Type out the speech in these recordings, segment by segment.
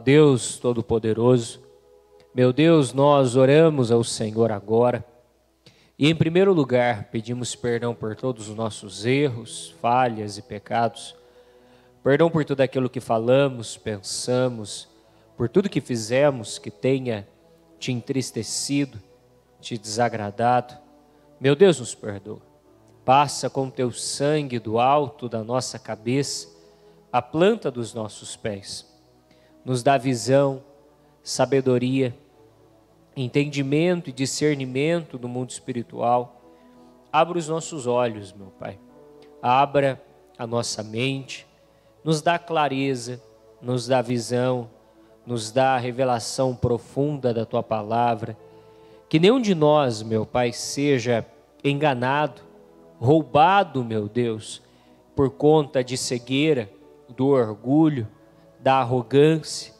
Deus Todo-Poderoso, meu Deus, nós oramos ao Senhor agora e, em primeiro lugar, pedimos perdão por todos os nossos erros, falhas e pecados, perdão por tudo aquilo que falamos, pensamos, por tudo que fizemos que tenha te entristecido, te desagradado. Meu Deus, nos perdoa. Passa com teu sangue do alto da nossa cabeça a planta dos nossos pés nos dá visão, sabedoria, entendimento e discernimento do mundo espiritual. Abra os nossos olhos, meu Pai. Abra a nossa mente, nos dá clareza, nos dá visão, nos dá a revelação profunda da tua palavra. Que nenhum de nós, meu Pai, seja enganado, roubado, meu Deus, por conta de cegueira, do orgulho, da arrogância,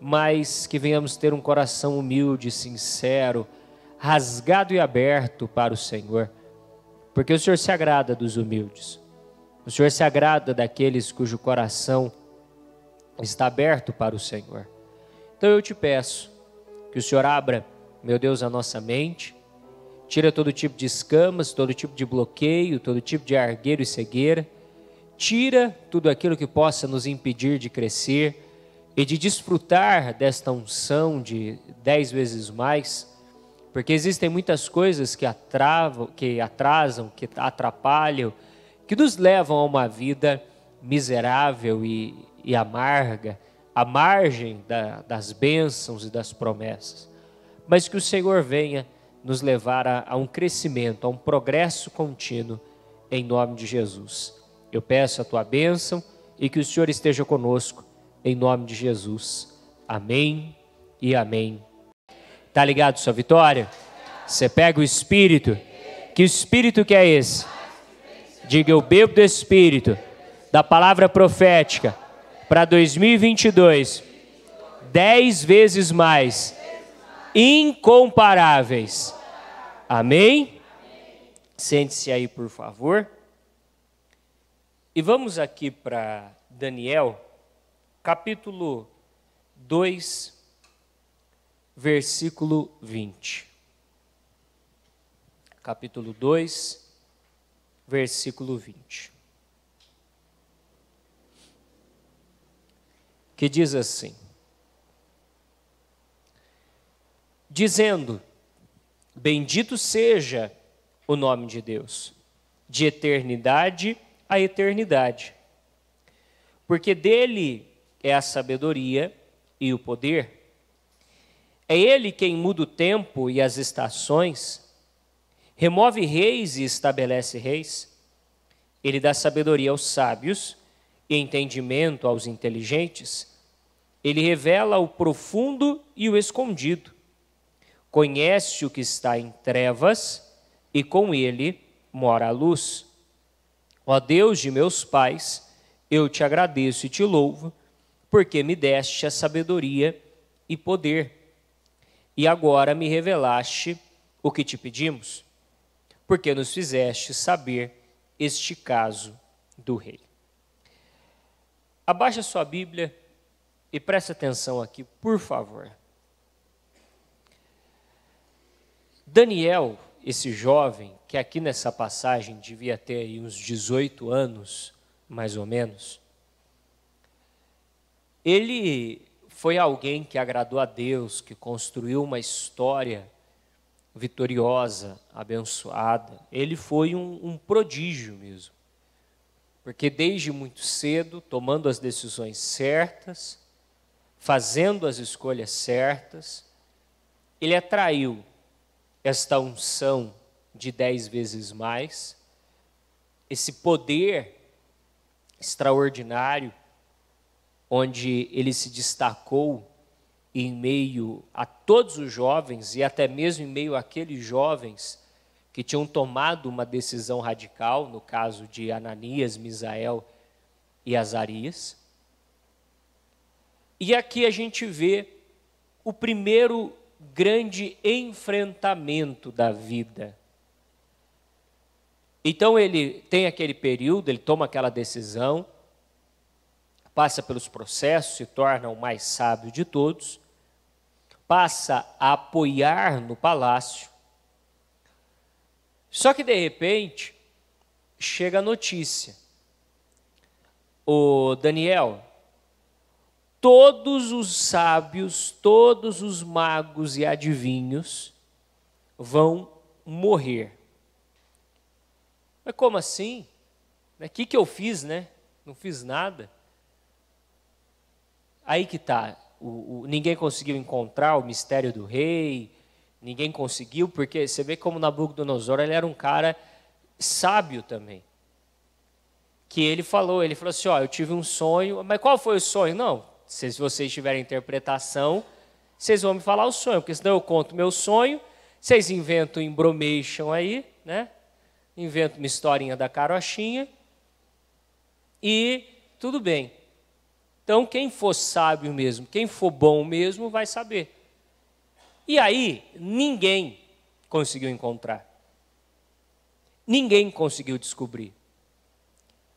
mas que venhamos ter um coração humilde, sincero, rasgado e aberto para o Senhor, porque o Senhor se agrada dos humildes, o Senhor se agrada daqueles cujo coração está aberto para o Senhor. Então eu te peço que o Senhor abra, meu Deus, a nossa mente, tira todo tipo de escamas, todo tipo de bloqueio, todo tipo de argueiro e cegueira tira tudo aquilo que possa nos impedir de crescer e de desfrutar desta unção de dez vezes mais, porque existem muitas coisas que atravam, que atrasam, que atrapalham, que nos levam a uma vida miserável e, e amarga, à margem da, das bênçãos e das promessas. Mas que o Senhor venha nos levar a, a um crescimento, a um progresso contínuo, em nome de Jesus. Eu peço a tua bênção e que o Senhor esteja conosco, em nome de Jesus. Amém e amém. Tá ligado, sua vitória? Você pega o Espírito. Que Espírito que é esse? Diga, eu bebo do Espírito, da palavra profética, para 2022. Dez vezes mais. Incomparáveis. Amém? Sente-se aí, por favor. E vamos aqui para Daniel, capítulo 2, versículo 20. Capítulo 2, versículo 20. Que diz assim: Dizendo, bendito seja o nome de Deus, de eternidade a a eternidade. Porque dele é a sabedoria e o poder. É ele quem muda o tempo e as estações, remove reis e estabelece reis. Ele dá sabedoria aos sábios e entendimento aos inteligentes. Ele revela o profundo e o escondido. Conhece o que está em trevas e com ele mora a luz. Ó Deus de meus pais, eu te agradeço e te louvo, porque me deste a sabedoria e poder, e agora me revelaste o que te pedimos, porque nos fizeste saber este caso do rei. Abaixa sua Bíblia e preste atenção aqui, por favor. Daniel, esse jovem, que aqui nessa passagem devia ter aí uns 18 anos, mais ou menos, ele foi alguém que agradou a Deus, que construiu uma história vitoriosa, abençoada. Ele foi um, um prodígio mesmo. Porque desde muito cedo, tomando as decisões certas, fazendo as escolhas certas, ele atraiu esta unção de dez vezes mais, esse poder extraordinário, onde ele se destacou em meio a todos os jovens e até mesmo em meio àqueles jovens que tinham tomado uma decisão radical, no caso de Ananias, Misael e Azarias. E aqui a gente vê o primeiro grande enfrentamento da vida então ele tem aquele período, ele toma aquela decisão, passa pelos processos, se torna o mais sábio de todos, passa a apoiar no palácio. Só que de repente chega a notícia. O Daniel, todos os sábios, todos os magos e adivinhos vão morrer. Mas como assim? O né? que, que eu fiz, né? Não fiz nada. Aí que está. ninguém conseguiu encontrar o mistério do rei, ninguém conseguiu, porque você vê como Nabucodonosor ele era um cara sábio também. Que ele falou, ele falou assim, ó, eu tive um sonho, mas qual foi o sonho? Não, se vocês tiverem interpretação, vocês vão me falar o sonho, porque senão eu conto meu sonho, vocês inventam, embromation aí, né? invento uma historinha da carochinha e tudo bem. Então, quem for sábio mesmo, quem for bom mesmo, vai saber. E aí, ninguém conseguiu encontrar. Ninguém conseguiu descobrir.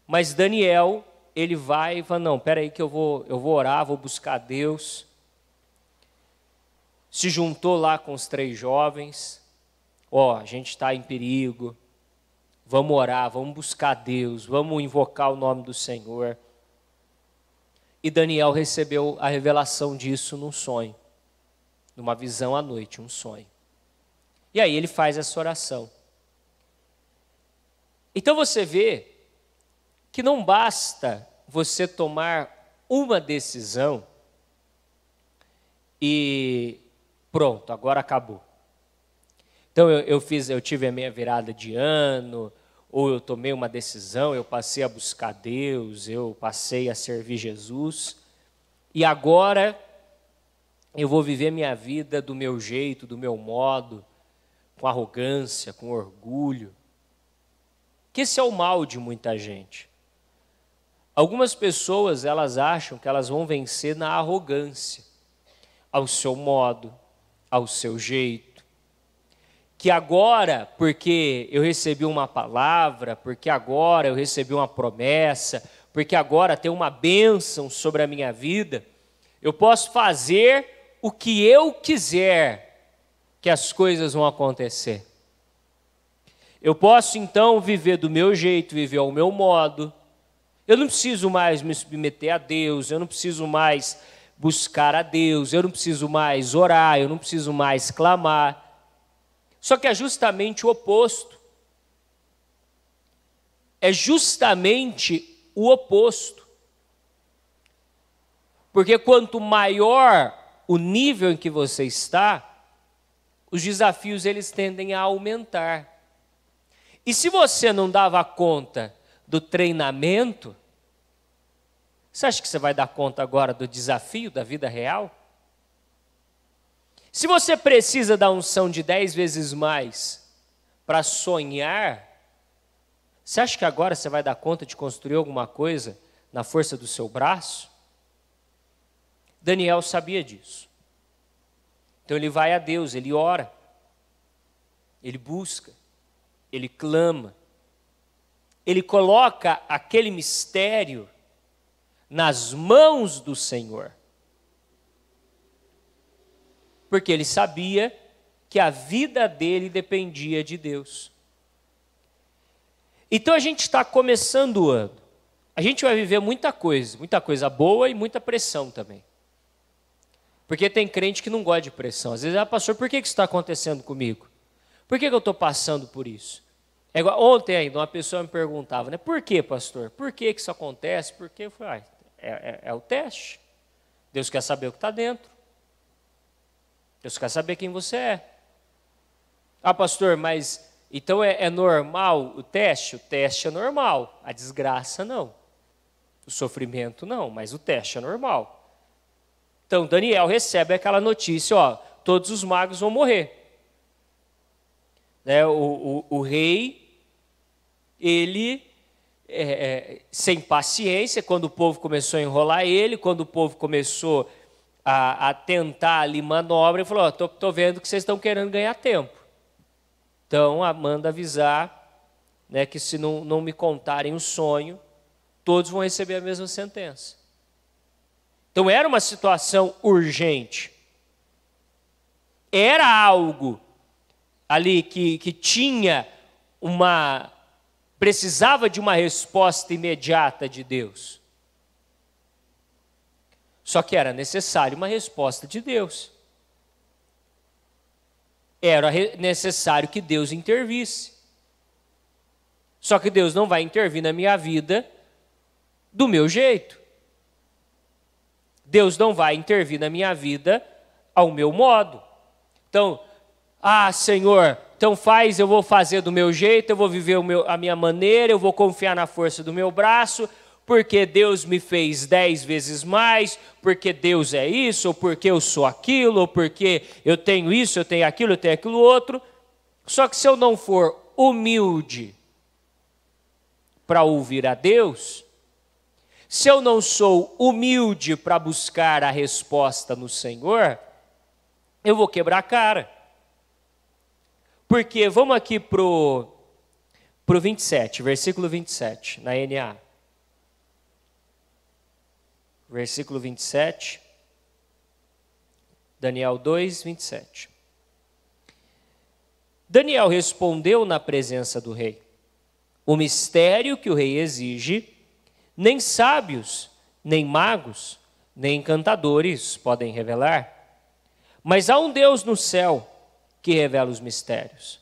Mas Daniel, ele vai e fala: Não, peraí, que eu vou, eu vou orar, vou buscar Deus. Se juntou lá com os três jovens. Ó, oh, a gente está em perigo. Vamos orar, vamos buscar Deus, vamos invocar o nome do Senhor. E Daniel recebeu a revelação disso num sonho, numa visão à noite, um sonho. E aí ele faz essa oração. Então você vê que não basta você tomar uma decisão e pronto, agora acabou. Então eu, eu fiz, eu tive a minha virada de ano, ou eu tomei uma decisão, eu passei a buscar Deus, eu passei a servir Jesus, e agora eu vou viver minha vida do meu jeito, do meu modo, com arrogância, com orgulho. Que esse é o mal de muita gente. Algumas pessoas, elas acham que elas vão vencer na arrogância, ao seu modo, ao seu jeito, que agora, porque eu recebi uma palavra, porque agora eu recebi uma promessa, porque agora tem uma bênção sobre a minha vida, eu posso fazer o que eu quiser que as coisas vão acontecer. Eu posso então viver do meu jeito, viver ao meu modo. Eu não preciso mais me submeter a Deus, eu não preciso mais buscar a Deus, eu não preciso mais orar, eu não preciso mais clamar. Só que é justamente o oposto. É justamente o oposto. Porque quanto maior o nível em que você está, os desafios eles tendem a aumentar. E se você não dava conta do treinamento, você acha que você vai dar conta agora do desafio da vida real? Se você precisa da unção de dez vezes mais para sonhar, você acha que agora você vai dar conta de construir alguma coisa na força do seu braço? Daniel sabia disso. Então ele vai a Deus, ele ora, ele busca, ele clama, ele coloca aquele mistério nas mãos do Senhor porque ele sabia que a vida dele dependia de Deus. Então a gente está começando o ano. A gente vai viver muita coisa, muita coisa boa e muita pressão também. Porque tem crente que não gosta de pressão. Às vezes, ah, pastor, por que isso está acontecendo comigo? Por que, que eu estou passando por isso? É igual, ontem ainda uma pessoa me perguntava, né? Por que, pastor? Por que, que isso acontece? Por que? Eu falei, ah, é, é, é o teste. Deus quer saber o que está dentro. Deus quer saber quem você é. Ah, pastor, mas então é, é, normal o teste? O teste é normal. A desgraça não. O sofrimento não, mas o teste é normal. Então Daniel recebe aquela notícia: ó, todos os magos vão morrer. Né, o, o, o rei, ele, é, é sem paciência, quando o povo começou a enrolar ele, quando o povo começou a a, a tentar ali manobra e falou: estou oh, tô, tô vendo que vocês estão querendo ganhar tempo. Então, a, manda avisar né, que se não, não me contarem o sonho, todos vão receber a mesma sentença. Então, era uma situação urgente. Era algo ali que, que tinha uma. precisava de uma resposta imediata de Deus. Só que era necessário uma resposta de Deus. Era necessário que Deus intervisse. Só que Deus não vai intervir na minha vida do meu jeito. Deus não vai intervir na minha vida ao meu modo. Então, ah, Senhor, então faz, eu vou fazer do meu jeito, eu vou viver meu, a minha maneira, eu vou confiar na força do meu braço, porque Deus me fez dez vezes mais, porque Deus é isso, ou porque eu sou aquilo, ou porque eu tenho isso, eu tenho aquilo, eu tenho aquilo outro. Só que se eu não for humilde para ouvir a Deus, se eu não sou humilde para buscar a resposta no Senhor, eu vou quebrar a cara. Porque vamos aqui para o 27, versículo 27, na NA versículo 27. Daniel 2, 27. Daniel respondeu na presença do rei: O mistério que o rei exige, nem sábios, nem magos, nem encantadores podem revelar. Mas há um Deus no céu que revela os mistérios,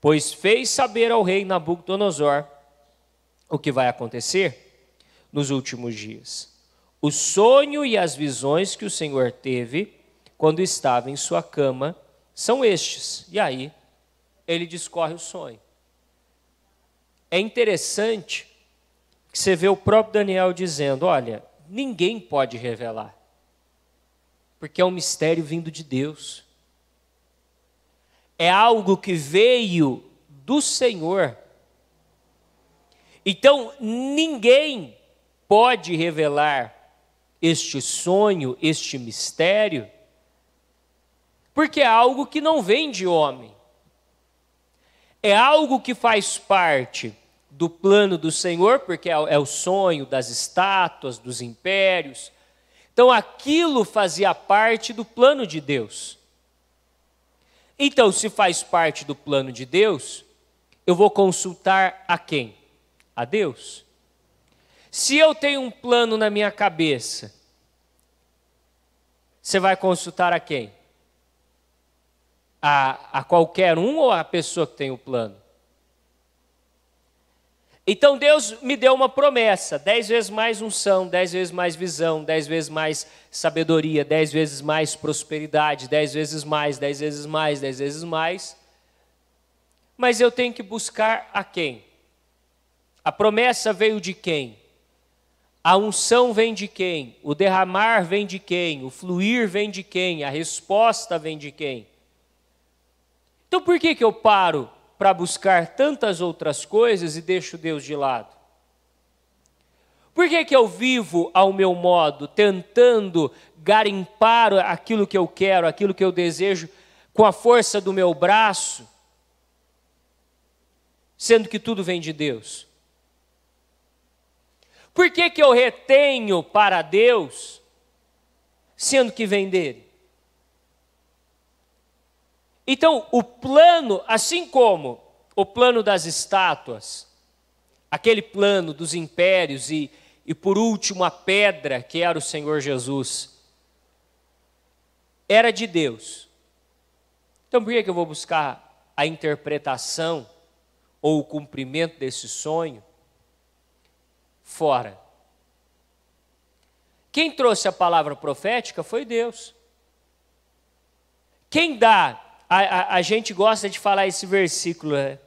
pois fez saber ao rei Nabucodonosor o que vai acontecer nos últimos dias o sonho e as visões que o Senhor teve quando estava em sua cama são estes. E aí, ele discorre o sonho. É interessante que você vê o próprio Daniel dizendo: olha, ninguém pode revelar, porque é um mistério vindo de Deus. É algo que veio do Senhor. Então, ninguém pode revelar este sonho, este mistério, porque é algo que não vem de homem. É algo que faz parte do plano do Senhor, porque é, é o sonho das estátuas, dos impérios. Então aquilo fazia parte do plano de Deus. Então, se faz parte do plano de Deus, eu vou consultar a quem? A Deus. Se eu tenho um plano na minha cabeça, você vai consultar a quem? A, a qualquer um ou a pessoa que tem o plano? Então Deus me deu uma promessa: dez vezes mais unção, dez vezes mais visão, dez vezes mais sabedoria, dez vezes mais prosperidade, dez vezes mais, dez vezes mais, dez vezes mais. Mas eu tenho que buscar a quem? A promessa veio de quem? A unção vem de quem? O derramar vem de quem? O fluir vem de quem? A resposta vem de quem? Então por que, que eu paro para buscar tantas outras coisas e deixo Deus de lado? Por que, que eu vivo ao meu modo, tentando garimpar aquilo que eu quero, aquilo que eu desejo, com a força do meu braço, sendo que tudo vem de Deus? Por que, que eu retenho para Deus, sendo que vem dele? Então, o plano, assim como o plano das estátuas, aquele plano dos impérios e, e por último a pedra que era o Senhor Jesus, era de Deus. Então, por que, que eu vou buscar a interpretação ou o cumprimento desse sonho? fora. Quem trouxe a palavra profética foi Deus. Quem dá, a, a, a gente gosta de falar esse versículo, né?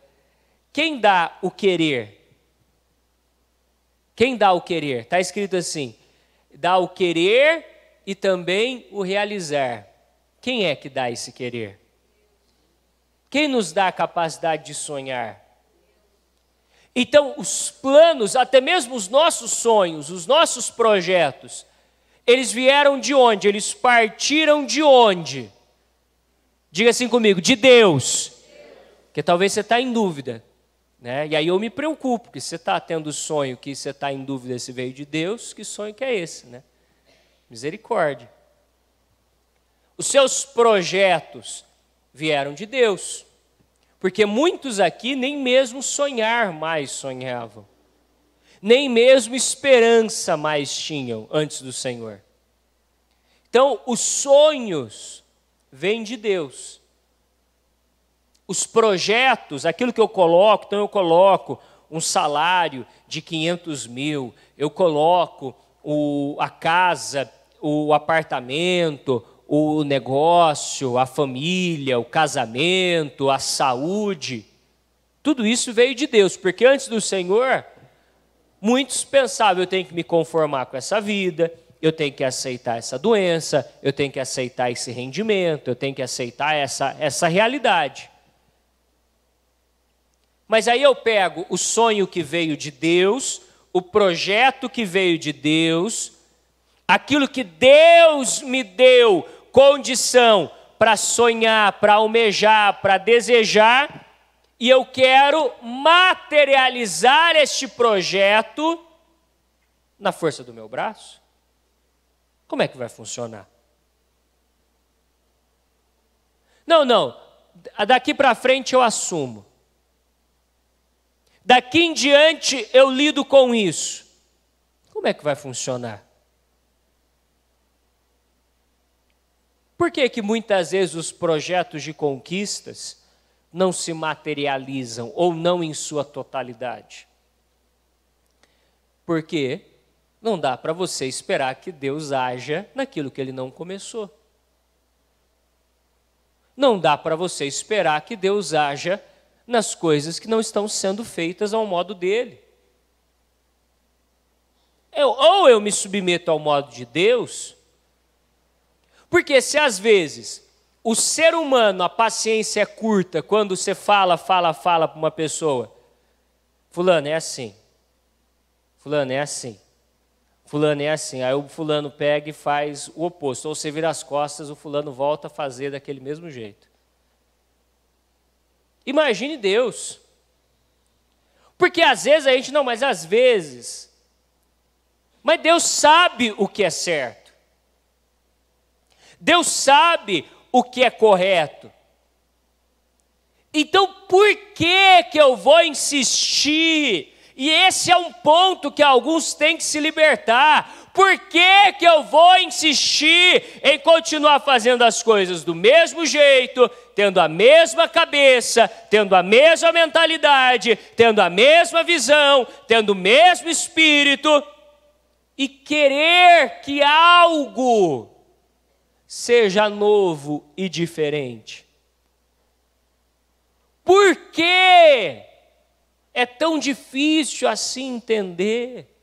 quem dá o querer? Quem dá o querer? Está escrito assim: dá o querer e também o realizar. Quem é que dá esse querer? Quem nos dá a capacidade de sonhar? Então, os planos, até mesmo os nossos sonhos, os nossos projetos, eles vieram de onde? Eles partiram de onde? Diga assim comigo, de Deus. Porque talvez você está em dúvida. Né? E aí eu me preocupo, que você está tendo sonho que você está em dúvida se veio de Deus, que sonho que é esse? Né? Misericórdia. Os seus projetos vieram de Deus. Porque muitos aqui nem mesmo sonhar mais sonhavam, nem mesmo esperança mais tinham antes do Senhor. Então, os sonhos vêm de Deus. Os projetos, aquilo que eu coloco, então eu coloco um salário de 500 mil, eu coloco o, a casa, o apartamento, o negócio, a família, o casamento, a saúde, tudo isso veio de Deus, porque antes do Senhor, muitos pensavam: eu tenho que me conformar com essa vida, eu tenho que aceitar essa doença, eu tenho que aceitar esse rendimento, eu tenho que aceitar essa, essa realidade. Mas aí eu pego o sonho que veio de Deus, o projeto que veio de Deus, aquilo que Deus me deu condição para sonhar, para almejar, para desejar, e eu quero materializar este projeto na força do meu braço? Como é que vai funcionar? Não, não. Daqui para frente eu assumo. Daqui em diante eu lido com isso. Como é que vai funcionar? Por que, que muitas vezes os projetos de conquistas não se materializam ou não em sua totalidade? Porque não dá para você esperar que Deus haja naquilo que ele não começou. Não dá para você esperar que Deus haja nas coisas que não estão sendo feitas ao modo dele. Eu, ou eu me submeto ao modo de Deus, porque se às vezes o ser humano, a paciência é curta quando você fala, fala, fala para uma pessoa. Fulano é assim. Fulano é assim. Fulano é assim. Aí o fulano pega e faz o oposto. Ou você vira as costas, o fulano volta a fazer daquele mesmo jeito. Imagine Deus. Porque às vezes a gente não, mas às vezes. Mas Deus sabe o que é certo. Deus sabe o que é correto. Então, por que que eu vou insistir? E esse é um ponto que alguns têm que se libertar. Por que que eu vou insistir em continuar fazendo as coisas do mesmo jeito, tendo a mesma cabeça, tendo a mesma mentalidade, tendo a mesma visão, tendo o mesmo espírito e querer que algo seja novo e diferente. Por que é tão difícil assim entender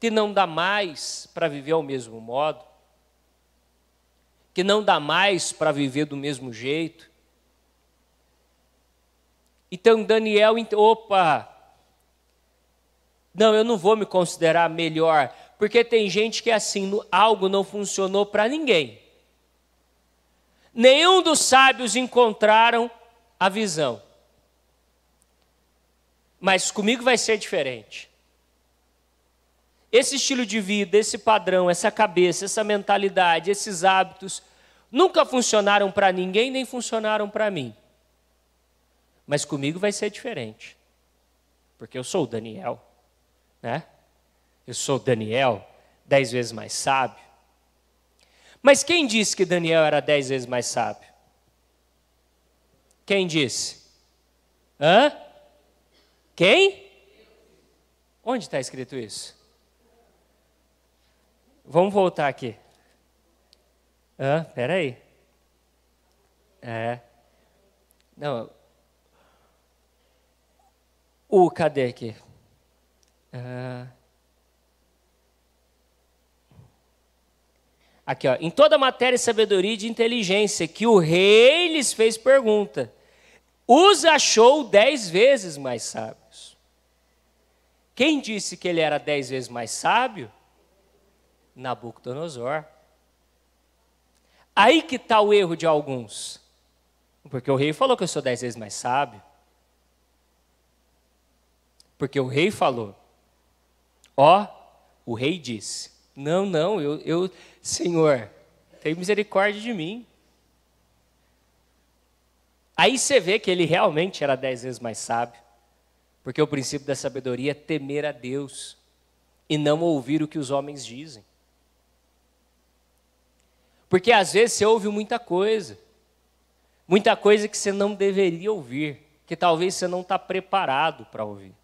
que não dá mais para viver ao mesmo modo, que não dá mais para viver do mesmo jeito? Então Daniel, opa, não, eu não vou me considerar melhor. Porque tem gente que é assim, algo não funcionou para ninguém. Nenhum dos sábios encontraram a visão. Mas comigo vai ser diferente. Esse estilo de vida, esse padrão, essa cabeça, essa mentalidade, esses hábitos, nunca funcionaram para ninguém nem funcionaram para mim. Mas comigo vai ser diferente. Porque eu sou o Daniel, né? eu sou Daniel, dez vezes mais sábio. Mas quem disse que Daniel era dez vezes mais sábio? Quem disse? Hã? Quem? Onde está escrito isso? Vamos voltar aqui. Hã? Espera aí. É. Não. O, cadê aqui? Ah. Aqui, ó, em toda matéria, sabedoria e de inteligência, que o rei lhes fez pergunta. Os achou dez vezes mais sábios. Quem disse que ele era dez vezes mais sábio? Nabucodonosor. Aí que está o erro de alguns. Porque o rei falou que eu sou dez vezes mais sábio. Porque o rei falou. Ó, o rei disse. Não, não, eu, eu Senhor, tem misericórdia de mim. Aí você vê que ele realmente era dez vezes mais sábio, porque o princípio da sabedoria é temer a Deus e não ouvir o que os homens dizem. Porque às vezes você ouve muita coisa, muita coisa que você não deveria ouvir, que talvez você não está preparado para ouvir.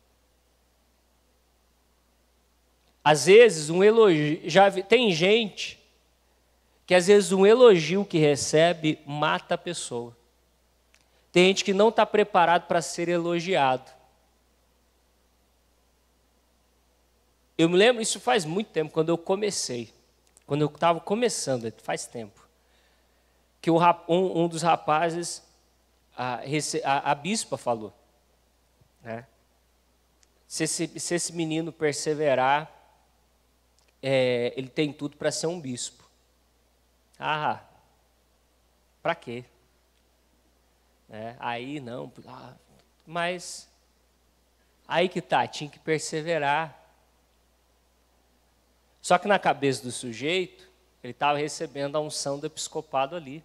Às vezes, um elogio. Já vi, tem gente que, às vezes, um elogio que recebe mata a pessoa. Tem gente que não está preparado para ser elogiado. Eu me lembro, isso faz muito tempo, quando eu comecei. Quando eu estava começando, faz tempo. Que o, um, um dos rapazes, a, a, a bispa falou, né? Se esse, se esse menino perseverar, é, ele tem tudo para ser um bispo. Ah, para quê? É, aí não, ah, mas aí que tá, tinha que perseverar. Só que na cabeça do sujeito, ele estava recebendo a unção do episcopado ali.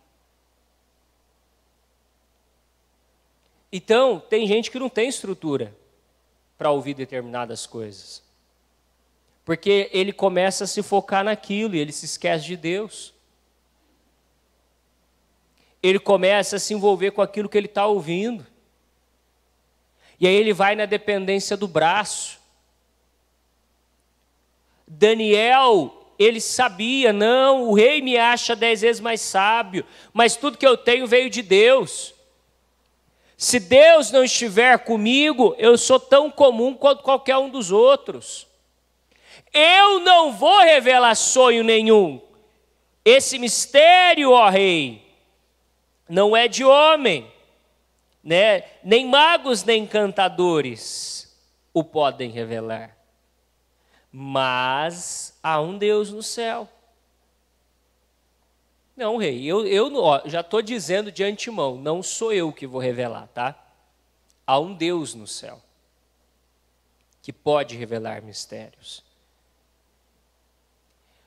Então, tem gente que não tem estrutura para ouvir determinadas coisas. Porque ele começa a se focar naquilo e ele se esquece de Deus. Ele começa a se envolver com aquilo que ele está ouvindo. E aí ele vai na dependência do braço. Daniel, ele sabia, não, o rei me acha dez vezes mais sábio, mas tudo que eu tenho veio de Deus. Se Deus não estiver comigo, eu sou tão comum quanto qualquer um dos outros. Eu não vou revelar sonho nenhum. Esse mistério, ó rei, não é de homem, né? Nem magos nem encantadores o podem revelar. Mas há um Deus no céu. Não, rei, eu, eu ó, já estou dizendo de antemão, não sou eu que vou revelar, tá? Há um Deus no céu que pode revelar mistérios.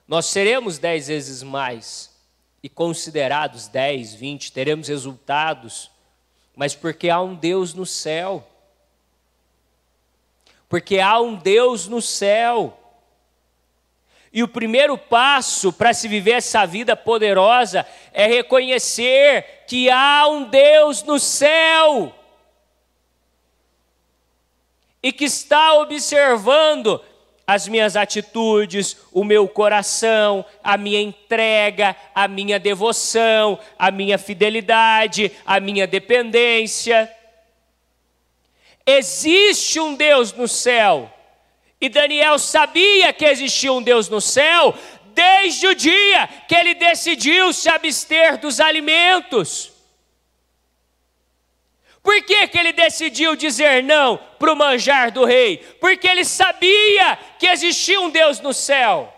Nós seremos dez vezes mais e considerados dez, vinte, teremos resultados, mas porque há um Deus no céu. Porque há um Deus no céu. E o primeiro passo para se viver essa vida poderosa é reconhecer que há um Deus no céu e que está observando as minhas atitudes, o meu coração, a minha entrega, a minha devoção, a minha fidelidade, a minha dependência. Existe um Deus no céu. E Daniel sabia que existia um Deus no céu desde o dia que ele decidiu se abster dos alimentos. Por que, que ele decidiu dizer não para o manjar do rei? Porque ele sabia que existia um Deus no céu.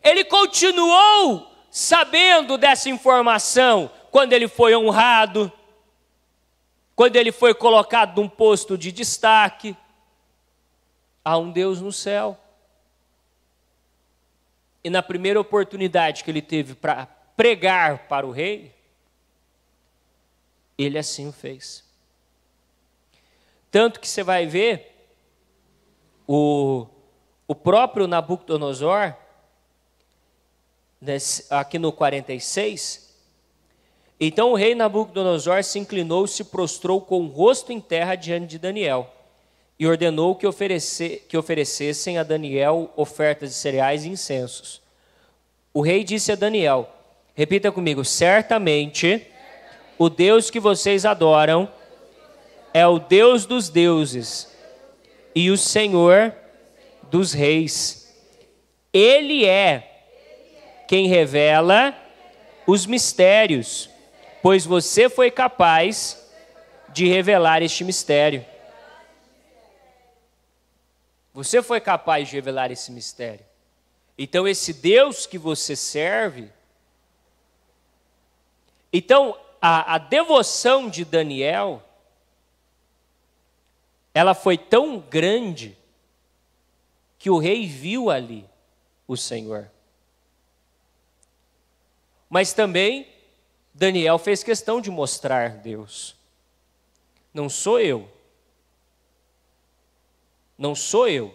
Ele continuou sabendo dessa informação quando ele foi honrado, quando ele foi colocado num posto de destaque. Há um Deus no céu. E na primeira oportunidade que ele teve para pregar para o rei, ele assim o fez. Tanto que você vai ver o, o próprio Nabucodonosor, nesse, né, aqui no 46, então o rei Nabucodonosor se inclinou se prostrou com o rosto em terra diante de Daniel e ordenou que, oferecer, que oferecessem a Daniel ofertas de cereais e incensos. O rei disse a Daniel: Repita comigo, certamente o Deus que vocês adoram é o Deus dos deuses e o Senhor dos reis. Ele é quem revela os mistérios, pois você foi capaz de revelar este mistério. Você foi capaz de revelar esse mistério. Então, esse Deus que você serve. Então, a, a devoção de Daniel, ela foi tão grande que o rei viu ali o Senhor. Mas também Daniel fez questão de mostrar Deus. Não sou eu. Não sou eu.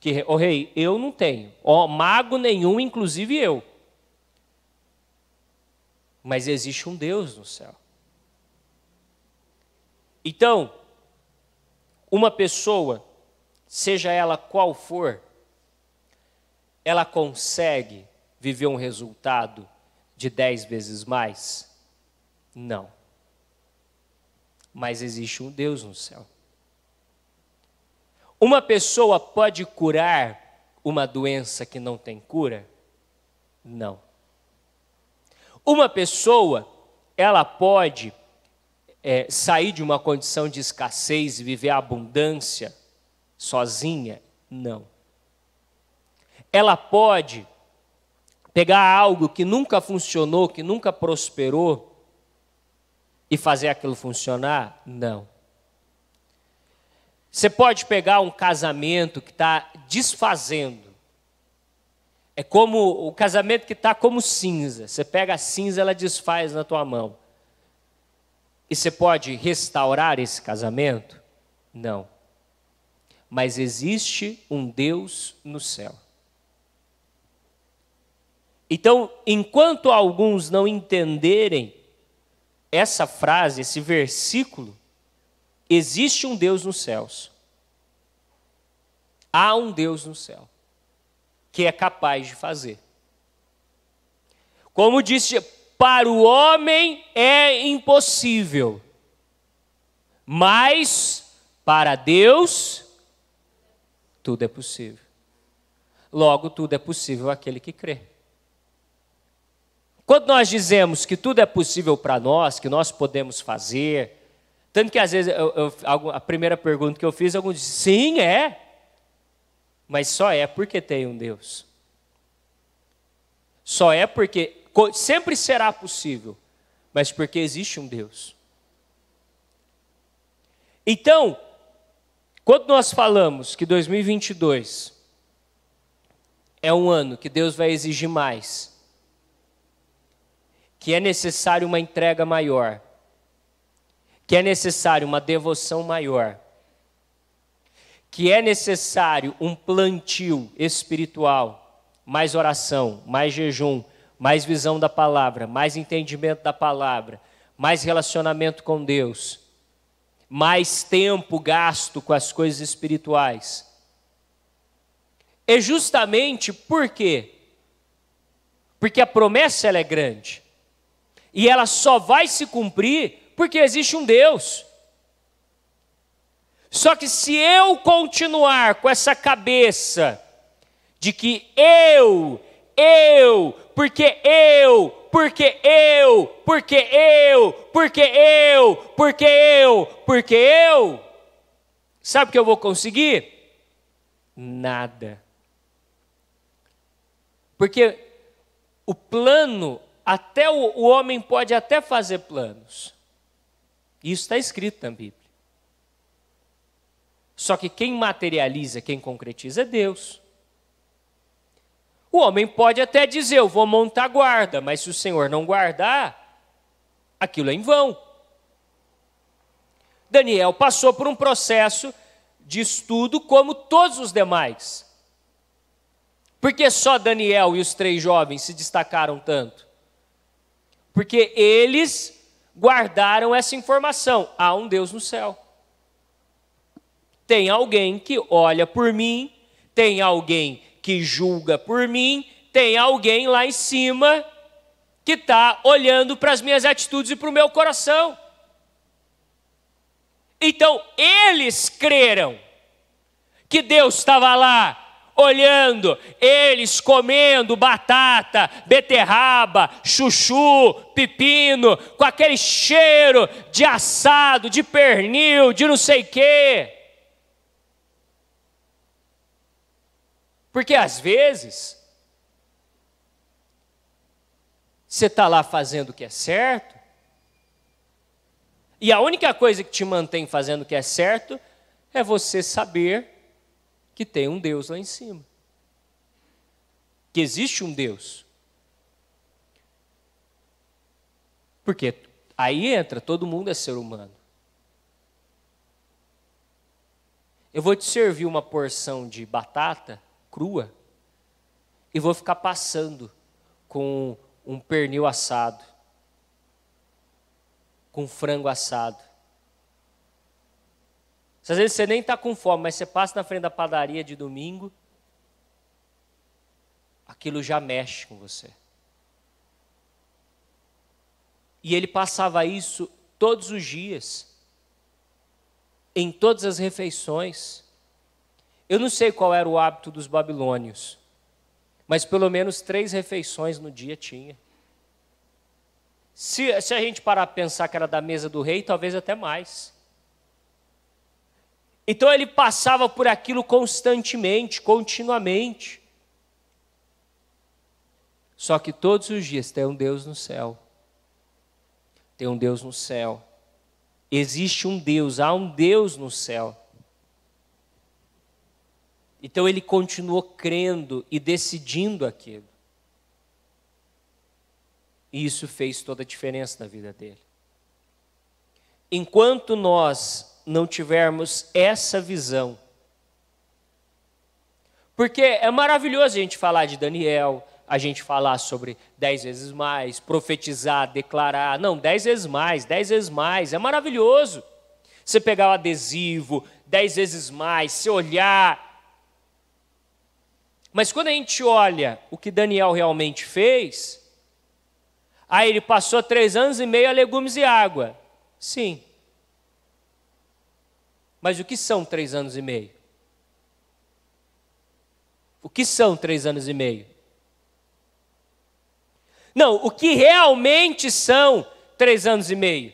Que, oh, rei, eu não tenho. Ó, oh, mago nenhum, inclusive eu. Mas existe um Deus no céu. Então, uma pessoa, seja ela qual for, ela consegue viver um resultado de dez vezes mais? Não. Mas existe um Deus no céu. Uma pessoa pode curar uma doença que não tem cura? Não. Uma pessoa, ela pode é, sair de uma condição de escassez e viver a abundância sozinha? Não. Ela pode pegar algo que nunca funcionou, que nunca prosperou, e fazer aquilo funcionar? Não. Você pode pegar um casamento que está desfazendo é como o casamento que está como cinza. Você pega a cinza, ela desfaz na tua mão. E você pode restaurar esse casamento? Não. Mas existe um Deus no céu. Então, enquanto alguns não entenderem essa frase, esse versículo, existe um Deus nos céus. Há um Deus no céu que é capaz de fazer. Como disse, para o homem é impossível, mas para Deus tudo é possível. Logo, tudo é possível àquele que crê. Quando nós dizemos que tudo é possível para nós, que nós podemos fazer, tanto que às vezes eu, eu, a primeira pergunta que eu fiz, alguns dizem, sim, é mas só é porque tem um Deus. Só é porque sempre será possível, mas porque existe um Deus. Então, quando nós falamos que 2022 é um ano que Deus vai exigir mais, que é necessário uma entrega maior, que é necessário uma devoção maior, que é necessário um plantio espiritual, mais oração, mais jejum, mais visão da palavra, mais entendimento da palavra, mais relacionamento com Deus, mais tempo gasto com as coisas espirituais. É justamente por quê? Porque a promessa ela é grande. E ela só vai se cumprir porque existe um Deus. Só que se eu continuar com essa cabeça de que eu, eu, porque eu, porque eu, porque eu, porque eu, porque eu, porque eu, sabe o que eu vou conseguir? Nada. Porque o plano, até o, o homem pode até fazer planos. Isso está escrito na Bíblia. Só que quem materializa, quem concretiza é Deus. O homem pode até dizer: Eu vou montar guarda, mas se o Senhor não guardar, aquilo é em vão. Daniel passou por um processo de estudo como todos os demais. Por que só Daniel e os três jovens se destacaram tanto? Porque eles guardaram essa informação: há um Deus no céu. Tem alguém que olha por mim, tem alguém que julga por mim, tem alguém lá em cima que está olhando para as minhas atitudes e para o meu coração. Então, eles creram que Deus estava lá olhando, eles comendo batata, beterraba, chuchu, pepino, com aquele cheiro de assado, de pernil, de não sei o quê. Porque às vezes, você está lá fazendo o que é certo, e a única coisa que te mantém fazendo o que é certo é você saber que tem um Deus lá em cima. Que existe um Deus. Porque aí entra, todo mundo é ser humano. Eu vou te servir uma porção de batata crua e vou ficar passando com um pernil assado, com frango assado. Às vezes você nem está com fome, mas você passa na frente da padaria de domingo, aquilo já mexe com você. E ele passava isso todos os dias, em todas as refeições. Eu não sei qual era o hábito dos babilônios, mas pelo menos três refeições no dia tinha. Se, se a gente parar a pensar que era da mesa do rei, talvez até mais. Então ele passava por aquilo constantemente, continuamente. Só que todos os dias tem um Deus no céu. Tem um Deus no céu. Existe um Deus, há um Deus no céu. Então ele continuou crendo e decidindo aquilo. E isso fez toda a diferença na vida dele. Enquanto nós não tivermos essa visão, porque é maravilhoso a gente falar de Daniel, a gente falar sobre dez vezes mais, profetizar, declarar, não, dez vezes mais, dez vezes mais, é maravilhoso. Você pegar o adesivo, dez vezes mais, se olhar, mas quando a gente olha o que Daniel realmente fez, aí ele passou três anos e meio a legumes e água. Sim. Mas o que são três anos e meio? O que são três anos e meio? Não, o que realmente são três anos e meio?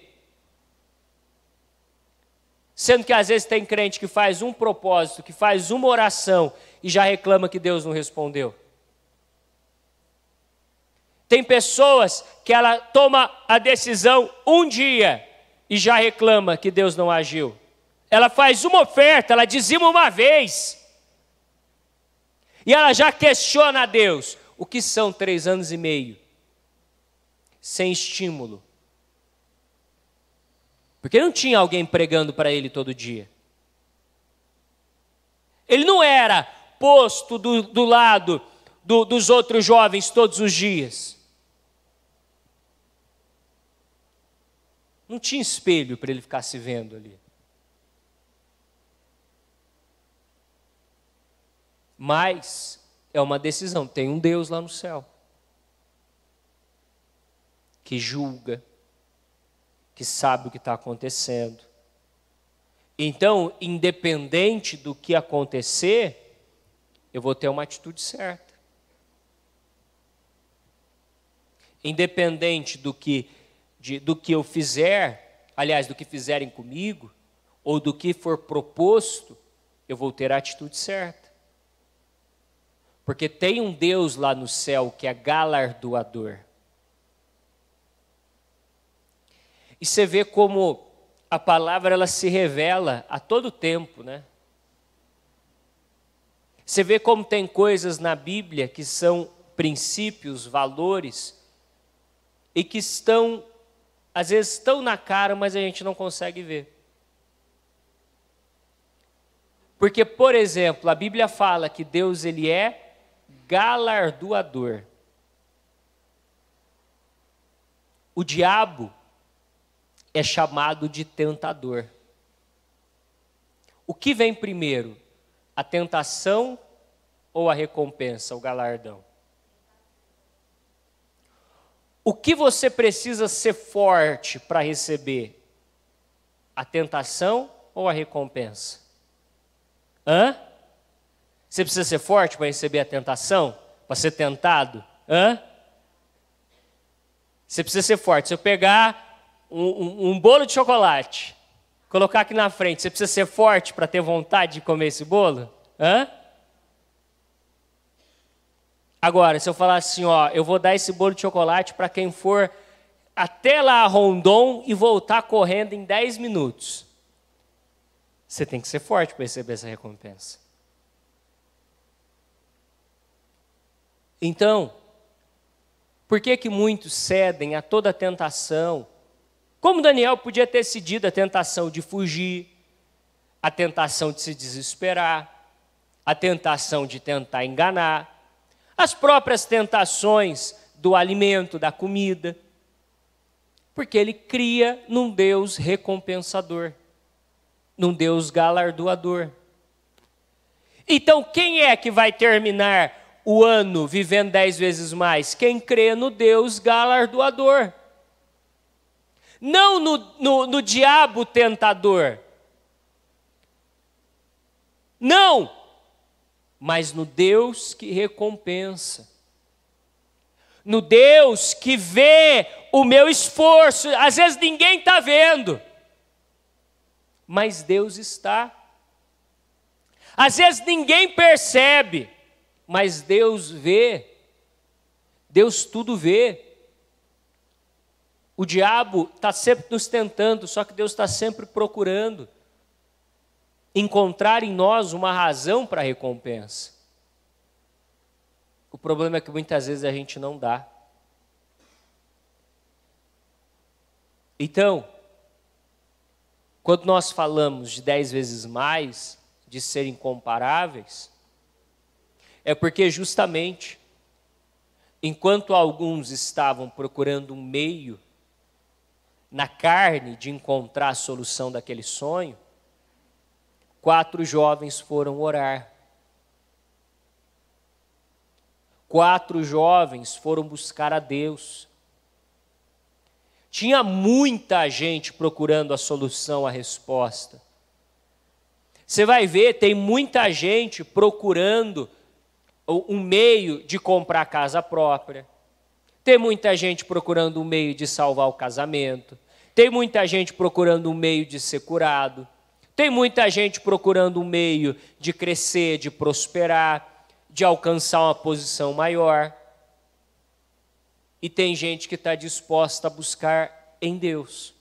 Sendo que às vezes tem crente que faz um propósito, que faz uma oração, e já reclama que Deus não respondeu. Tem pessoas que ela toma a decisão um dia e já reclama que Deus não agiu. Ela faz uma oferta, ela dizima uma vez. E ela já questiona a Deus: o que são três anos e meio? Sem estímulo. Porque não tinha alguém pregando para ele todo dia. Ele não era posto do, do lado do, dos outros jovens todos os dias. Não tinha espelho para ele ficar se vendo ali. Mas é uma decisão. Tem um Deus lá no céu que julga, que sabe o que está acontecendo. Então, independente do que acontecer, eu vou ter uma atitude certa. Independente do que, de, do que eu fizer, aliás, do que fizerem comigo, ou do que for proposto, eu vou ter a atitude certa. Porque tem um Deus lá no céu que é galardoador. E você vê como a palavra ela se revela a todo tempo, né? Você vê como tem coisas na Bíblia que são princípios, valores, e que estão, às vezes, estão na cara, mas a gente não consegue ver. Porque, por exemplo, a Bíblia fala que Deus ele é galardoador. O diabo é chamado de tentador. O que vem primeiro? a tentação ou a recompensa, o galardão? O que você precisa ser forte para receber? A tentação ou a recompensa? Hã? Você precisa ser forte para receber a tentação? Para ser tentado? Hã? Você precisa ser forte. Se eu pegar um, um, um bolo de chocolate Colocar aqui na frente, você precisa ser forte para ter vontade de comer esse bolo? Hã? Agora, se eu falar assim, ó, eu vou dar esse bolo de chocolate para quem for até lá a Rondon e voltar correndo em 10 minutos. Você tem que ser forte para receber essa recompensa. Então, por que que muitos cedem a toda tentação como Daniel podia ter cedido à tentação de fugir, à tentação de se desesperar, à tentação de tentar enganar, às próprias tentações do alimento, da comida, porque ele cria num Deus recompensador, num Deus galardoador. Então, quem é que vai terminar o ano vivendo dez vezes mais? Quem crê no Deus galardoador não no, no, no diabo tentador. Não, mas no Deus que recompensa. No Deus que vê o meu esforço. Às vezes ninguém está vendo, mas Deus está. Às vezes ninguém percebe, mas Deus vê. Deus tudo vê. O diabo está sempre nos tentando, só que Deus está sempre procurando encontrar em nós uma razão para a recompensa. O problema é que muitas vezes a gente não dá. Então, quando nós falamos de dez vezes mais, de serem comparáveis, é porque justamente, enquanto alguns estavam procurando um meio na carne de encontrar a solução daquele sonho, quatro jovens foram orar. Quatro jovens foram buscar a Deus. Tinha muita gente procurando a solução, a resposta. Você vai ver, tem muita gente procurando um meio de comprar casa própria. Tem muita gente procurando um meio de salvar o casamento. Tem muita gente procurando um meio de ser curado. Tem muita gente procurando um meio de crescer, de prosperar, de alcançar uma posição maior. E tem gente que está disposta a buscar em Deus.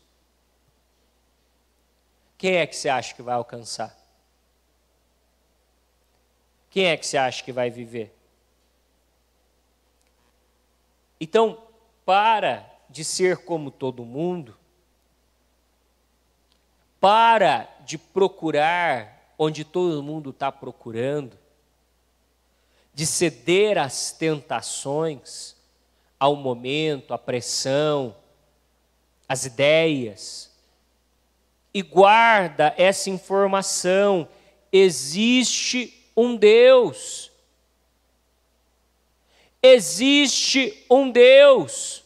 Quem é que você acha que vai alcançar? Quem é que você acha que vai viver? Então, para de ser como todo mundo para de procurar onde todo mundo está procurando, de ceder às tentações, ao momento, à pressão, às ideias. E guarda essa informação: existe um Deus. Existe um Deus.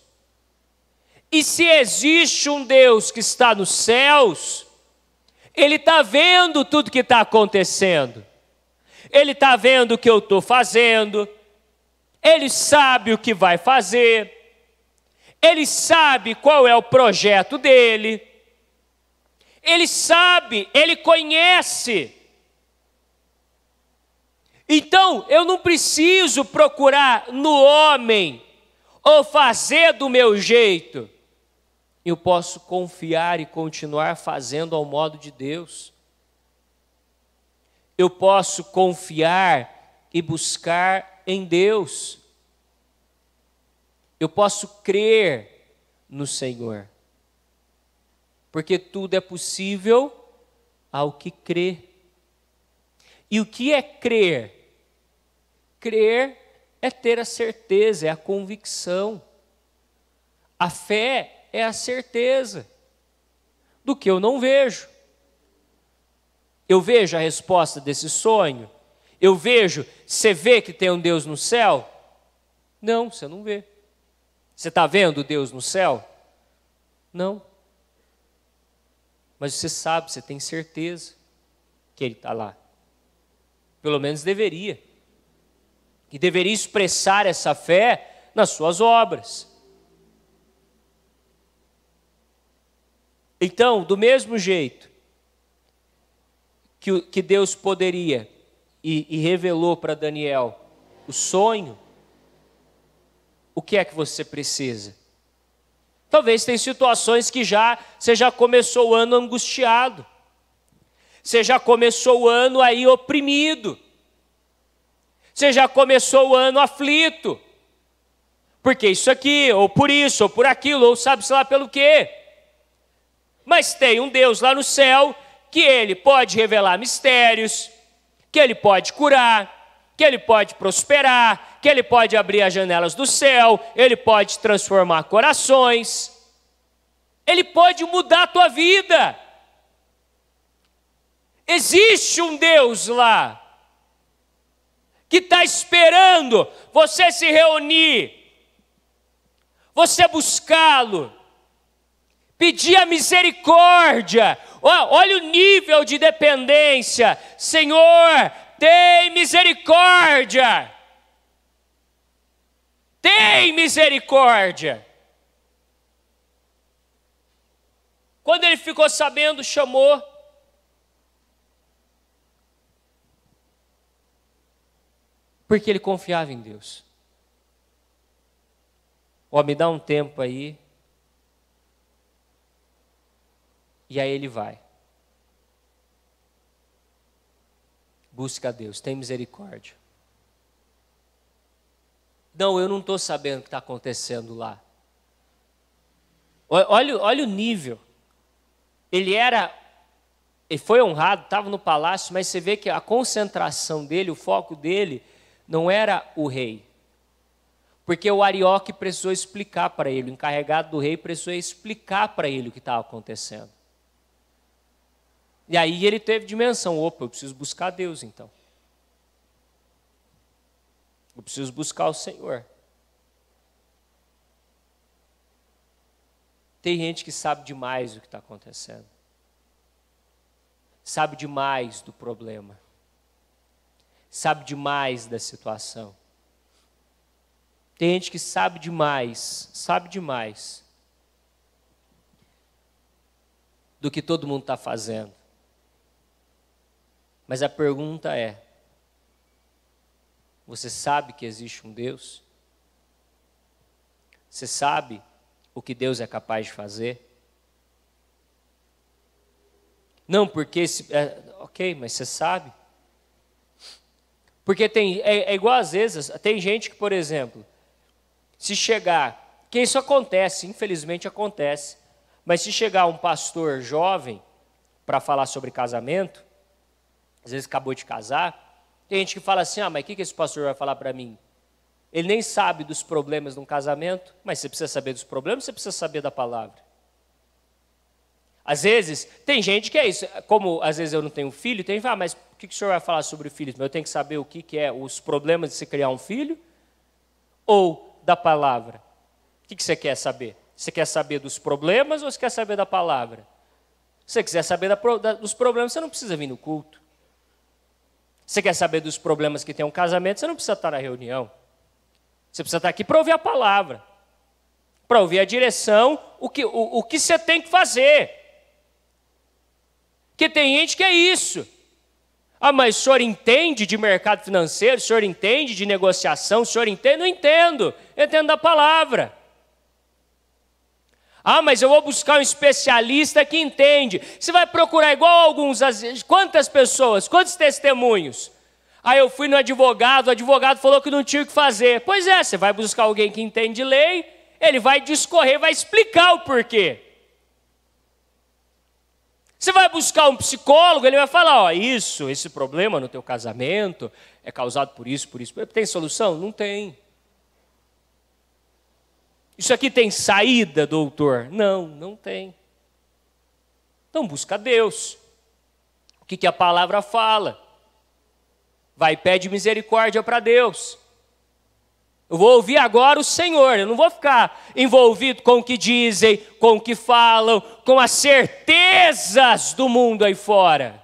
E se existe um Deus que está nos céus, ele está vendo tudo que está acontecendo. Ele está vendo o que eu estou fazendo. Ele sabe o que vai fazer. Ele sabe qual é o projeto dele. Ele sabe, ele conhece. Então, eu não preciso procurar no homem ou fazer do meu jeito eu posso confiar e continuar fazendo ao modo de Deus. Eu posso confiar e buscar em Deus. Eu posso crer no Senhor. Porque tudo é possível ao que crê. E o que é crer? Crer é ter a certeza, é a convicção. A fé é a certeza do que eu não vejo. Eu vejo a resposta desse sonho? Eu vejo, você vê que tem um Deus no céu? Não, você não vê. Você está vendo Deus no céu? Não. Mas você sabe, você tem certeza que Ele está lá. Pelo menos deveria. E deveria expressar essa fé nas suas obras. Então, do mesmo jeito que, que Deus poderia e, e revelou para Daniel o sonho, o que é que você precisa? Talvez tem situações que já você já começou o ano angustiado. Você já começou o ano aí oprimido. Você já começou o ano aflito. Porque isso aqui, ou por isso, ou por aquilo, ou sabe-se lá pelo quê mas tem um Deus lá no céu que ele pode revelar mistérios, que ele pode curar, que ele pode prosperar, que ele pode abrir as janelas do céu, ele pode transformar corações. Ele pode mudar a tua vida. Existe um Deus lá que está esperando você se reunir, você buscá-lo pedia misericórdia. Olha o nível de dependência. Senhor, tem misericórdia. Tem misericórdia. Quando ele ficou sabendo, chamou. Porque ele confiava em Deus. Ó, oh, me dá um tempo aí, E aí ele vai. Busca a Deus, tem misericórdia. Não, eu não estou sabendo o que está acontecendo lá. Olha, olha o nível. Ele era, ele foi honrado, estava no palácio, mas você vê que a concentração dele, o foco dele, não era o rei. Porque o Arioque precisou explicar para ele, o encarregado do rei precisou explicar para ele o que estava acontecendo. E aí ele teve dimensão: opa, eu preciso buscar Deus então. Eu preciso buscar o Senhor. Tem gente que sabe demais do que está acontecendo, sabe demais do problema, sabe demais da situação. Tem gente que sabe demais, sabe demais do que todo mundo está fazendo. Mas a pergunta é: você sabe que existe um Deus? Você sabe o que Deus é capaz de fazer? Não, porque se, é, ok, mas você sabe? Porque tem é, é igual às vezes tem gente que, por exemplo, se chegar, que isso acontece, infelizmente acontece, mas se chegar um pastor jovem para falar sobre casamento, às vezes acabou de casar. Tem gente que fala assim: ah, mas o que, que esse pastor vai falar para mim? Ele nem sabe dos problemas de um casamento, mas você precisa saber dos problemas, você precisa saber da palavra. Às vezes, tem gente que é isso, como às vezes eu não tenho filho, tem gente que fala, ah, mas o que, que o senhor vai falar sobre filhos? Eu tenho que saber o que, que é os problemas de se criar um filho ou da palavra? O que, que você quer saber? Você quer saber dos problemas ou você quer saber da palavra? Se você quiser saber da, da, dos problemas, você não precisa vir no culto. Você quer saber dos problemas que tem um casamento? Você não precisa estar na reunião. Você precisa estar aqui para ouvir a palavra, para ouvir a direção, o que, o, o que você tem que fazer. Porque tem gente que é isso. Ah, mas o senhor entende de mercado financeiro, o senhor entende de negociação, o senhor entende? Não entendo. Eu entendo da palavra. Ah, mas eu vou buscar um especialista que entende. Você vai procurar igual alguns, quantas pessoas, quantos testemunhos? Aí eu fui no advogado, o advogado falou que não tinha o que fazer. Pois é, você vai buscar alguém que entende lei, ele vai discorrer, vai explicar o porquê. Você vai buscar um psicólogo, ele vai falar, ó, oh, isso, esse problema no teu casamento é causado por isso, por isso. Tem solução? Não tem. Isso aqui tem saída, doutor? Não, não tem. Então busca Deus. O que, que a palavra fala? Vai pede misericórdia para Deus. Eu vou ouvir agora o Senhor, eu não vou ficar envolvido com o que dizem, com o que falam, com as certezas do mundo aí fora.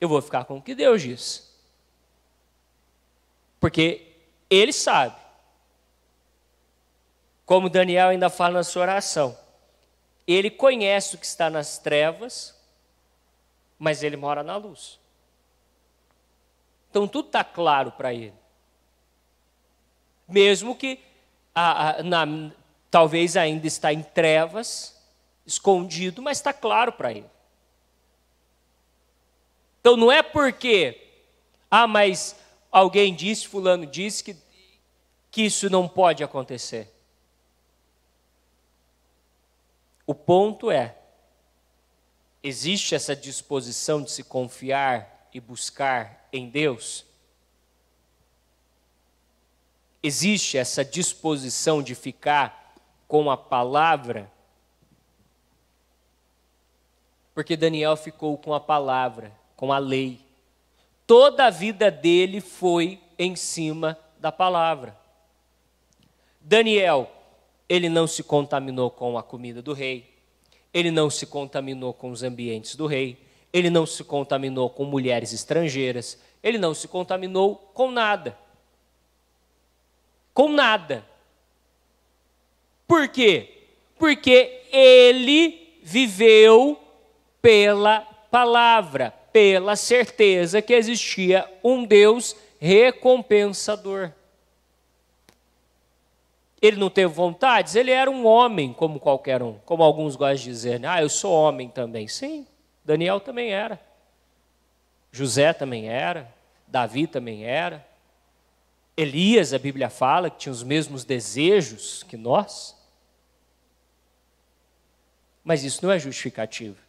Eu vou ficar com o que Deus diz. Porque Ele sabe como Daniel ainda fala na sua oração, ele conhece o que está nas trevas, mas ele mora na luz. Então tudo está claro para ele. Mesmo que a, a, na, talvez ainda está em trevas, escondido, mas está claro para ele. Então não é porque, ah, mas alguém disse, fulano disse que, que isso não pode acontecer. O ponto é: existe essa disposição de se confiar e buscar em Deus? Existe essa disposição de ficar com a palavra? Porque Daniel ficou com a palavra, com a lei. Toda a vida dele foi em cima da palavra. Daniel ele não se contaminou com a comida do rei, ele não se contaminou com os ambientes do rei, ele não se contaminou com mulheres estrangeiras, ele não se contaminou com nada. Com nada. Por quê? Porque ele viveu pela palavra, pela certeza que existia um Deus recompensador. Ele não teve vontades? Ele era um homem como qualquer um, como alguns gostam de dizer. Né? Ah, eu sou homem também. Sim, Daniel também era. José também era. Davi também era. Elias, a Bíblia fala, que tinha os mesmos desejos que nós. Mas isso não é justificativo.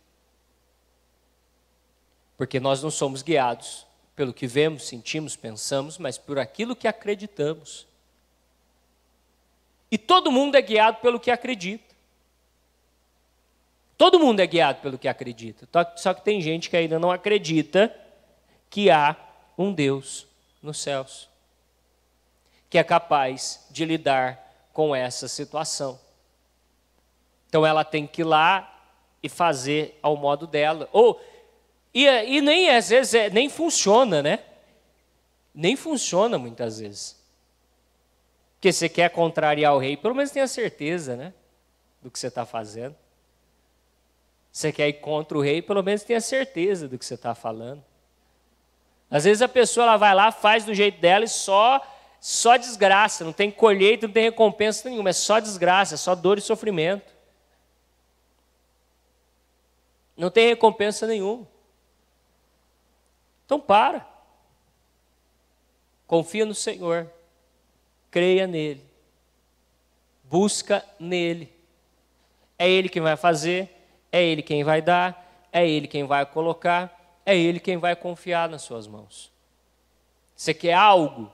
Porque nós não somos guiados pelo que vemos, sentimos, pensamos, mas por aquilo que acreditamos. E todo mundo é guiado pelo que acredita. Todo mundo é guiado pelo que acredita. Só que tem gente que ainda não acredita que há um Deus nos céus que é capaz de lidar com essa situação. Então ela tem que ir lá e fazer ao modo dela. Ou e, e nem às vezes é, nem funciona, né? Nem funciona muitas vezes porque você quer contrariar o rei, pelo menos tenha certeza né, do que você está fazendo. Você quer ir contra o rei, pelo menos tenha certeza do que você está falando. Às vezes a pessoa ela vai lá, faz do jeito dela e só só desgraça, não tem colheita, não tem recompensa nenhuma, é só desgraça, é só dor e sofrimento. Não tem recompensa nenhuma. Então para. Confia no Senhor creia nele, busca nele. É ele quem vai fazer, é ele quem vai dar, é ele quem vai colocar, é ele quem vai confiar nas suas mãos. Você quer algo?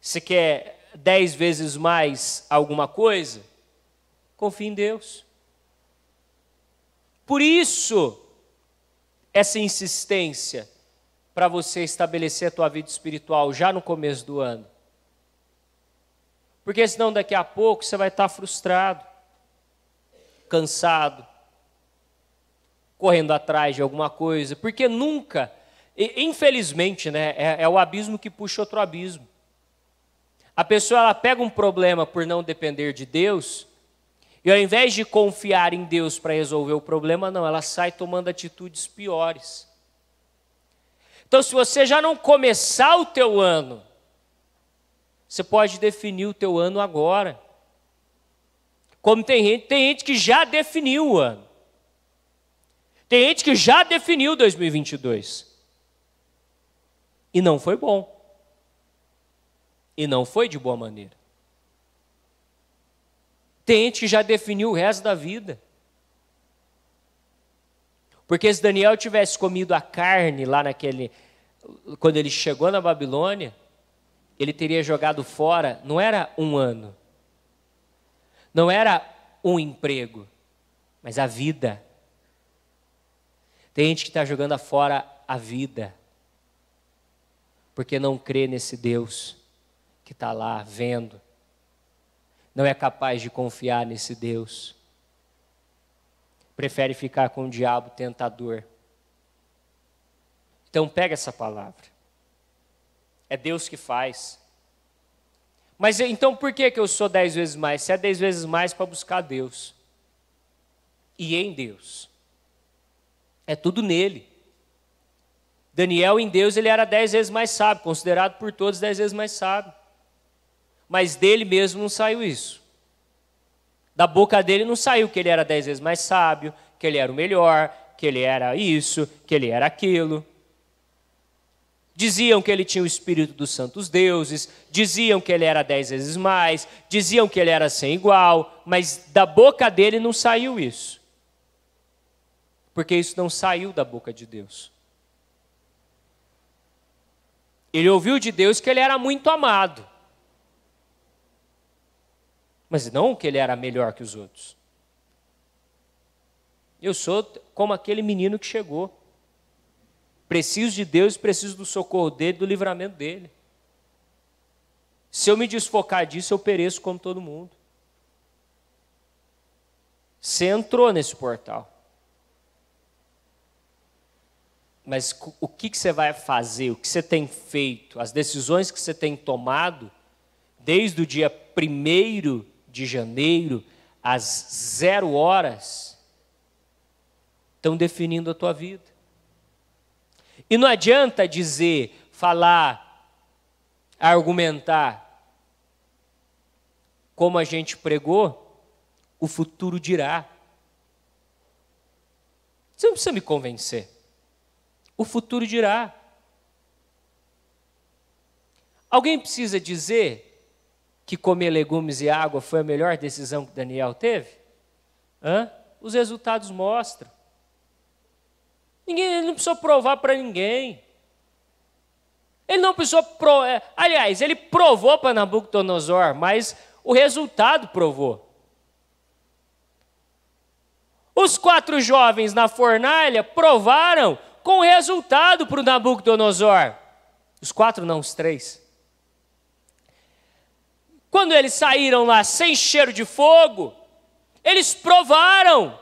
Você quer dez vezes mais alguma coisa? Confie em Deus. Por isso, essa insistência para você estabelecer a tua vida espiritual já no começo do ano. Porque senão daqui a pouco você vai estar frustrado, cansado, correndo atrás de alguma coisa. Porque nunca, infelizmente, né, é, é o abismo que puxa outro abismo. A pessoa ela pega um problema por não depender de Deus, e ao invés de confiar em Deus para resolver o problema, não, ela sai tomando atitudes piores. Então, se você já não começar o teu ano você pode definir o teu ano agora. Como tem gente, tem gente que já definiu o ano. Tem gente que já definiu 2022. E não foi bom. E não foi de boa maneira. Tem gente que já definiu o resto da vida. Porque se Daniel tivesse comido a carne lá naquele. Quando ele chegou na Babilônia, ele teria jogado fora não era um ano, não era um emprego, mas a vida. Tem gente que está jogando fora a vida, porque não crê nesse Deus que está lá vendo, não é capaz de confiar nesse Deus, prefere ficar com o diabo tentador. Então, pega essa palavra. É Deus que faz. Mas então por que, que eu sou dez vezes mais? Se é dez vezes mais para buscar Deus. E em Deus. É tudo nele. Daniel em Deus ele era dez vezes mais sábio, considerado por todos dez vezes mais sábio. Mas dele mesmo não saiu isso. Da boca dele não saiu que ele era dez vezes mais sábio, que ele era o melhor, que ele era isso, que ele era aquilo. Diziam que ele tinha o espírito dos santos deuses, diziam que ele era dez vezes mais, diziam que ele era sem igual, mas da boca dele não saiu isso. Porque isso não saiu da boca de Deus. Ele ouviu de Deus que ele era muito amado, mas não que ele era melhor que os outros. Eu sou como aquele menino que chegou Preciso de Deus, preciso do socorro dele, do livramento dele. Se eu me desfocar disso, eu pereço como todo mundo. Você entrou nesse portal. Mas o que, que você vai fazer, o que você tem feito, as decisões que você tem tomado, desde o dia 1 de janeiro às zero horas, estão definindo a tua vida. E não adianta dizer, falar, argumentar. Como a gente pregou, o futuro dirá. Você não precisa me convencer. O futuro dirá. Alguém precisa dizer que comer legumes e água foi a melhor decisão que Daniel teve? Hã? Os resultados mostram. Ninguém, ele não precisou provar para ninguém. Ele não precisou. Pro... É, aliás, ele provou para Nabucodonosor, mas o resultado provou. Os quatro jovens na fornalha provaram com resultado para o Nabucodonosor. Os quatro, não, os três. Quando eles saíram lá sem cheiro de fogo, eles provaram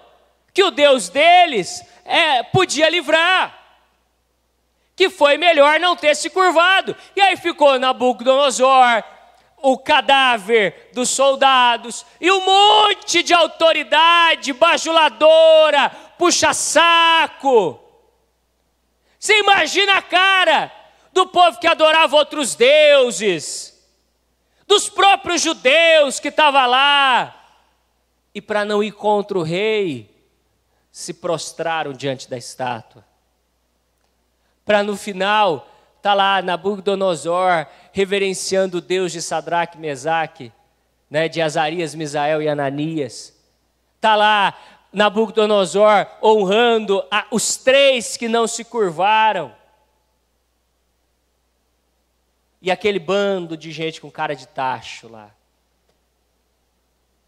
que o Deus deles é, podia livrar. Que foi melhor não ter se curvado. E aí ficou Nabucodonosor, o cadáver dos soldados e um monte de autoridade bajuladora, puxa-saco. Você imagina a cara do povo que adorava outros deuses, dos próprios judeus que estava lá. E para não ir contra o rei, se prostraram diante da estátua. Para no final, tá lá Nabucodonosor reverenciando o Deus de Sadraque, Mesaque, né, de Azarias, Misael e Ananias. Tá lá Nabucodonosor honrando a, os três que não se curvaram. E aquele bando de gente com cara de tacho lá.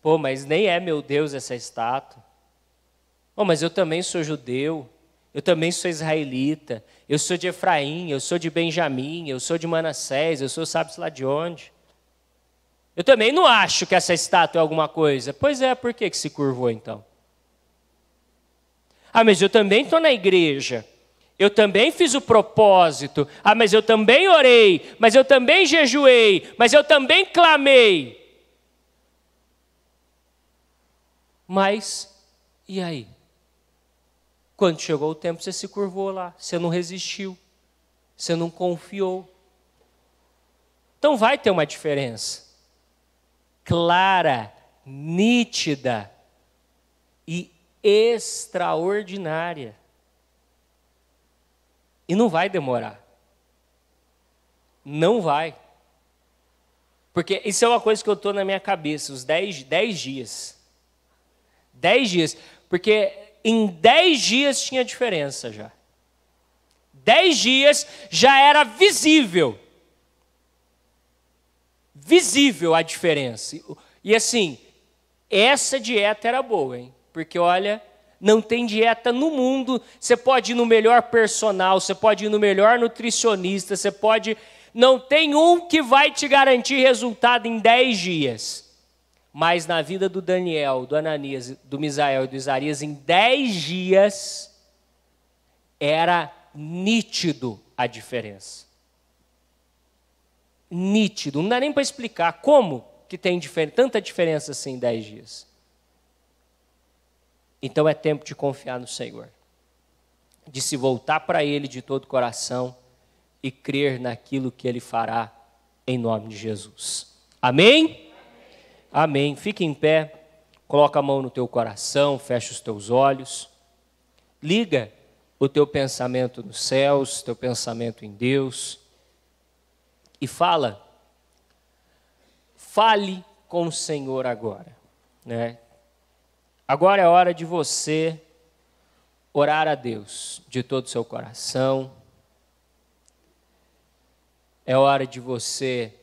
Pô, mas nem é meu Deus essa estátua. Oh, mas eu também sou judeu, eu também sou israelita, eu sou de Efraim, eu sou de Benjamim, eu sou de Manassés, eu sou sabe-se lá de onde. Eu também não acho que essa estátua é alguma coisa. Pois é, por que, que se curvou então? Ah, mas eu também estou na igreja. Eu também fiz o propósito. Ah, mas eu também orei. Mas eu também jejuei. Mas eu também clamei. Mas, e aí? Quando chegou o tempo, você se curvou lá, você não resistiu, você não confiou. Então vai ter uma diferença clara, nítida e extraordinária. E não vai demorar. Não vai. Porque isso é uma coisa que eu estou na minha cabeça, os 10 dias. 10 dias. Porque em 10 dias tinha diferença já. 10 dias já era visível. Visível a diferença. E assim, essa dieta era boa, hein? Porque olha, não tem dieta no mundo. Você pode ir no melhor personal, você pode ir no melhor nutricionista, você pode. Não tem um que vai te garantir resultado em 10 dias. Mas na vida do Daniel, do Ananias, do Misael e do Isarias, em dez dias, era nítido a diferença. Nítido. Não dá nem para explicar como que tem diferença, tanta diferença assim em dez dias. Então é tempo de confiar no Senhor, de se voltar para Ele de todo o coração e crer naquilo que Ele fará em nome de Jesus. Amém? Amém. Fique em pé, coloca a mão no teu coração, fecha os teus olhos, liga o teu pensamento nos céus, teu pensamento em Deus e fala. Fale com o Senhor agora, né? Agora é hora de você orar a Deus de todo o seu coração. É hora de você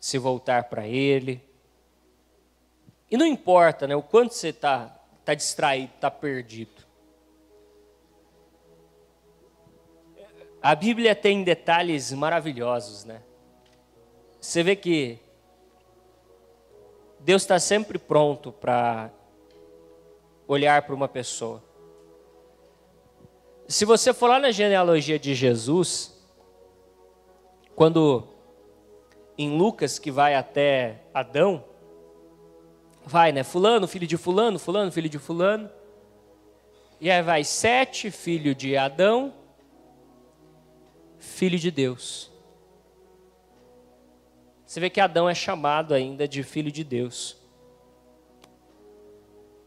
se voltar para Ele. E não importa né, o quanto você está tá distraído, está perdido. A Bíblia tem detalhes maravilhosos, né? Você vê que Deus está sempre pronto para olhar para uma pessoa. Se você for lá na genealogia de Jesus, quando em Lucas que vai até Adão, Vai, né? Fulano, filho de Fulano, Fulano, filho de Fulano. E aí vai Sete, filho de Adão, filho de Deus. Você vê que Adão é chamado ainda de filho de Deus.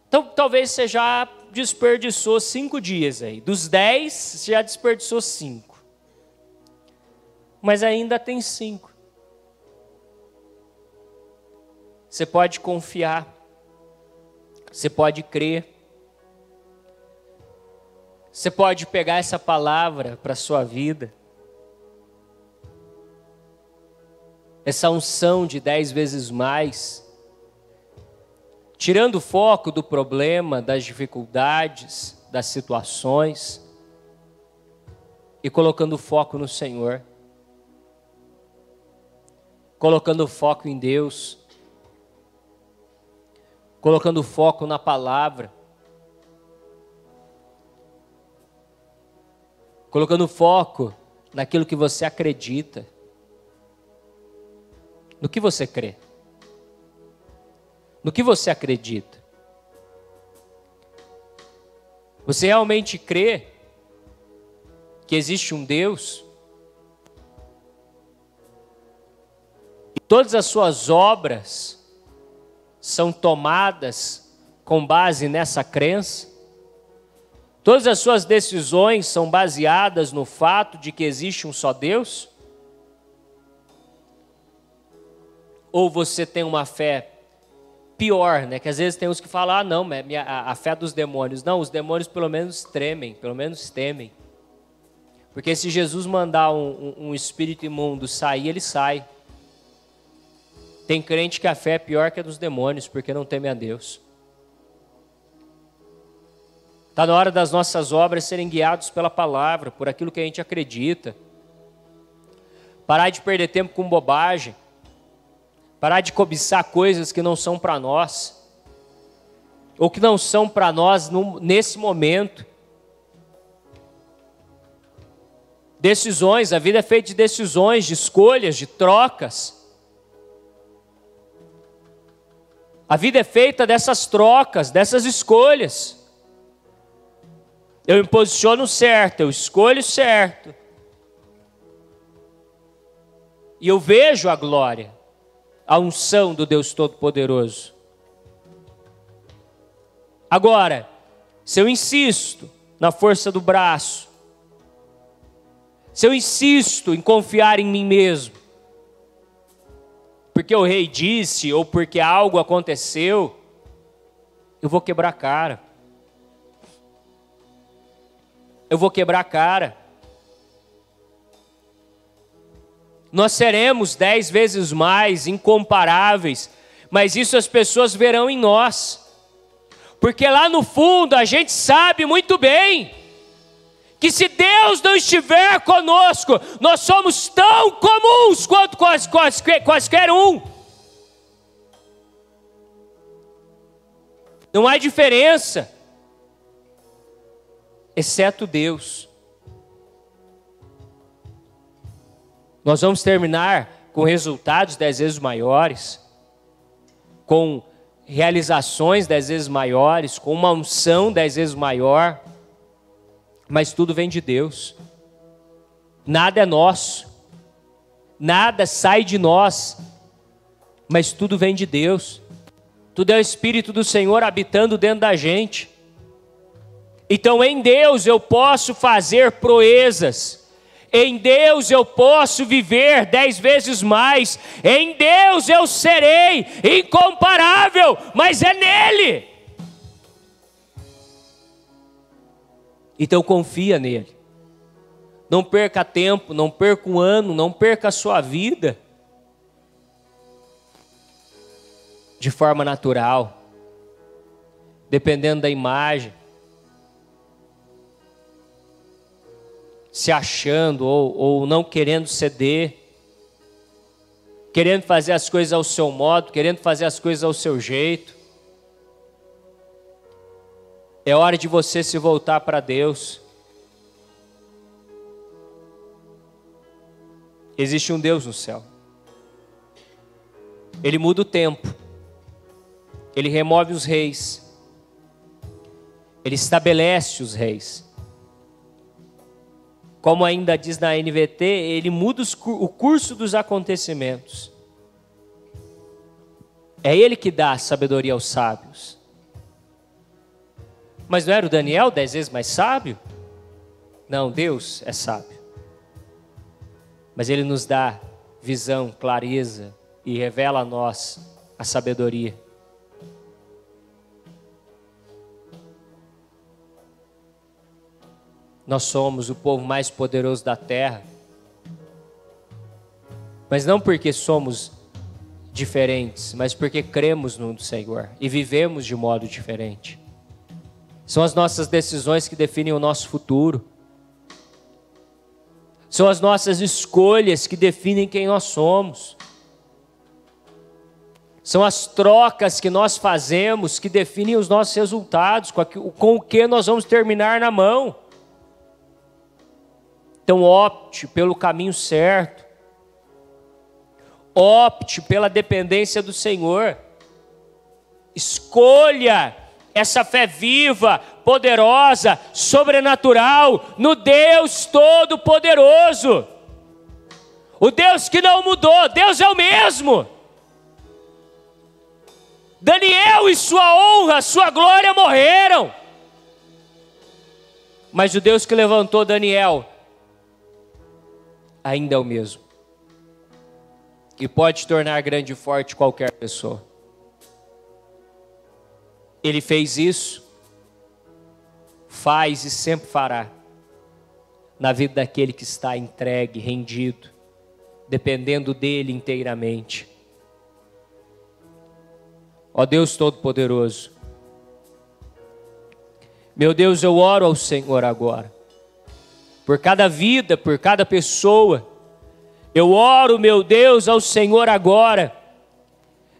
Então, talvez você já desperdiçou cinco dias aí. Dos dez, você já desperdiçou cinco. Mas ainda tem cinco. Você pode confiar. Você pode crer. Você pode pegar essa palavra para a sua vida. Essa unção de dez vezes mais. Tirando o foco do problema, das dificuldades, das situações. E colocando o foco no Senhor. Colocando o foco em Deus colocando foco na palavra, colocando foco naquilo que você acredita, no que você crê, no que você acredita. Você realmente crê que existe um Deus? E todas as suas obras, são tomadas com base nessa crença. Todas as suas decisões são baseadas no fato de que existe um só Deus? Ou você tem uma fé pior, né? Que às vezes tem uns que falam, ah, não, minha, a, a fé dos demônios. Não, os demônios pelo menos tremem, pelo menos temem. Porque se Jesus mandar um, um, um espírito imundo sair, ele sai. Tem crente que a fé é pior que a dos demônios, porque não teme a Deus. Está na hora das nossas obras serem guiados pela palavra, por aquilo que a gente acredita. Parar de perder tempo com bobagem. Parar de cobiçar coisas que não são para nós. Ou que não são para nós nesse momento. Decisões, a vida é feita de decisões, de escolhas, de trocas. A vida é feita dessas trocas, dessas escolhas. Eu me posiciono certo, eu escolho certo. E eu vejo a glória, a unção do Deus Todo-Poderoso. Agora, se eu insisto na força do braço, se eu insisto em confiar em mim mesmo, porque o rei disse ou porque algo aconteceu, eu vou quebrar a cara. Eu vou quebrar a cara. Nós seremos dez vezes mais incomparáveis, mas isso as pessoas verão em nós, porque lá no fundo a gente sabe muito bem que se Deus não estiver conosco, nós somos tão comuns quanto quais, quais, quaisquer um. Não há diferença, exceto Deus. Nós vamos terminar com resultados dez vezes maiores, com realizações dez vezes maiores, com uma unção dez vezes maior mas tudo vem de Deus. Nada é nosso, nada sai de nós, mas tudo vem de Deus. Tudo é o Espírito do Senhor habitando dentro da gente. Então em Deus eu posso fazer proezas. Em Deus eu posso viver dez vezes mais. Em Deus eu serei incomparável, mas é nele. Então confia nele. Não perca tempo, não perca um ano, não perca a sua vida de forma natural, dependendo da imagem, se achando ou, ou não querendo ceder, querendo fazer as coisas ao seu modo, querendo fazer as coisas ao seu jeito. É hora de você se voltar para Deus. Existe um Deus no céu. Ele muda o tempo. Ele remove os reis. Ele estabelece os reis. Como ainda diz na NVT, ele muda o curso dos acontecimentos. É ele que dá sabedoria aos sábios. Mas não era o Daniel dez vezes mais sábio? Não, Deus é sábio. Mas Ele nos dá visão, clareza e revela a nós a sabedoria. Nós somos o povo mais poderoso da terra, mas não porque somos diferentes, mas porque cremos no Senhor e vivemos de modo diferente. São as nossas decisões que definem o nosso futuro. São as nossas escolhas que definem quem nós somos. São as trocas que nós fazemos que definem os nossos resultados, com o que nós vamos terminar na mão. Então, opte pelo caminho certo, opte pela dependência do Senhor, escolha essa fé viva, poderosa, sobrenatural, no Deus Todo-Poderoso. O Deus que não mudou, Deus é o mesmo. Daniel e sua honra, sua glória morreram. Mas o Deus que levantou Daniel ainda é o mesmo. E pode tornar grande e forte qualquer pessoa. Ele fez isso, faz e sempre fará na vida daquele que está entregue, rendido, dependendo dele inteiramente. Ó Deus Todo-Poderoso, meu Deus, eu oro ao Senhor agora, por cada vida, por cada pessoa, eu oro, meu Deus, ao Senhor agora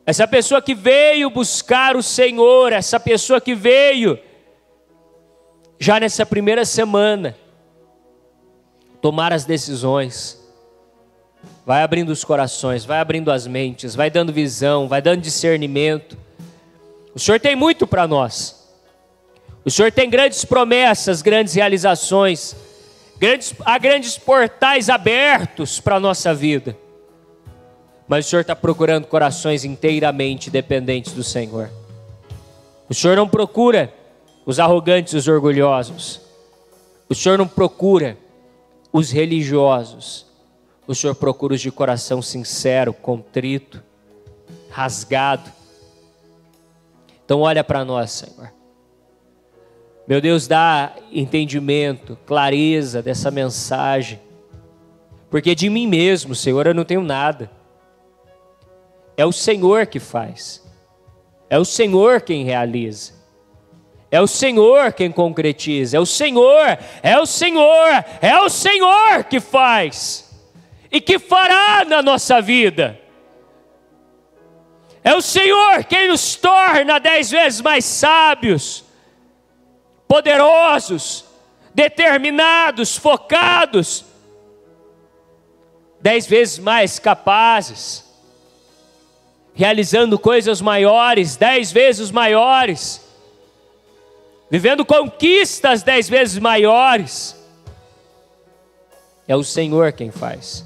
essa pessoa que veio buscar o Senhor, essa pessoa que veio já nessa primeira semana tomar as decisões. Vai abrindo os corações, vai abrindo as mentes, vai dando visão, vai dando discernimento. O Senhor tem muito para nós. O Senhor tem grandes promessas, grandes realizações, grandes, há grandes portais abertos para a nossa vida. Mas o Senhor está procurando corações inteiramente dependentes do Senhor. O Senhor não procura os arrogantes, os orgulhosos. O Senhor não procura os religiosos. O Senhor procura os de coração sincero, contrito, rasgado. Então olha para nós, Senhor. Meu Deus, dá entendimento, clareza dessa mensagem. Porque de mim mesmo, Senhor, eu não tenho nada. É o Senhor que faz. É o Senhor quem realiza. É o Senhor quem concretiza. É o Senhor, é o Senhor, é o Senhor que faz e que fará na nossa vida. É o Senhor quem nos torna dez vezes mais sábios, poderosos, determinados, focados, dez vezes mais capazes realizando coisas maiores, dez vezes maiores, vivendo conquistas dez vezes maiores. É o Senhor quem faz.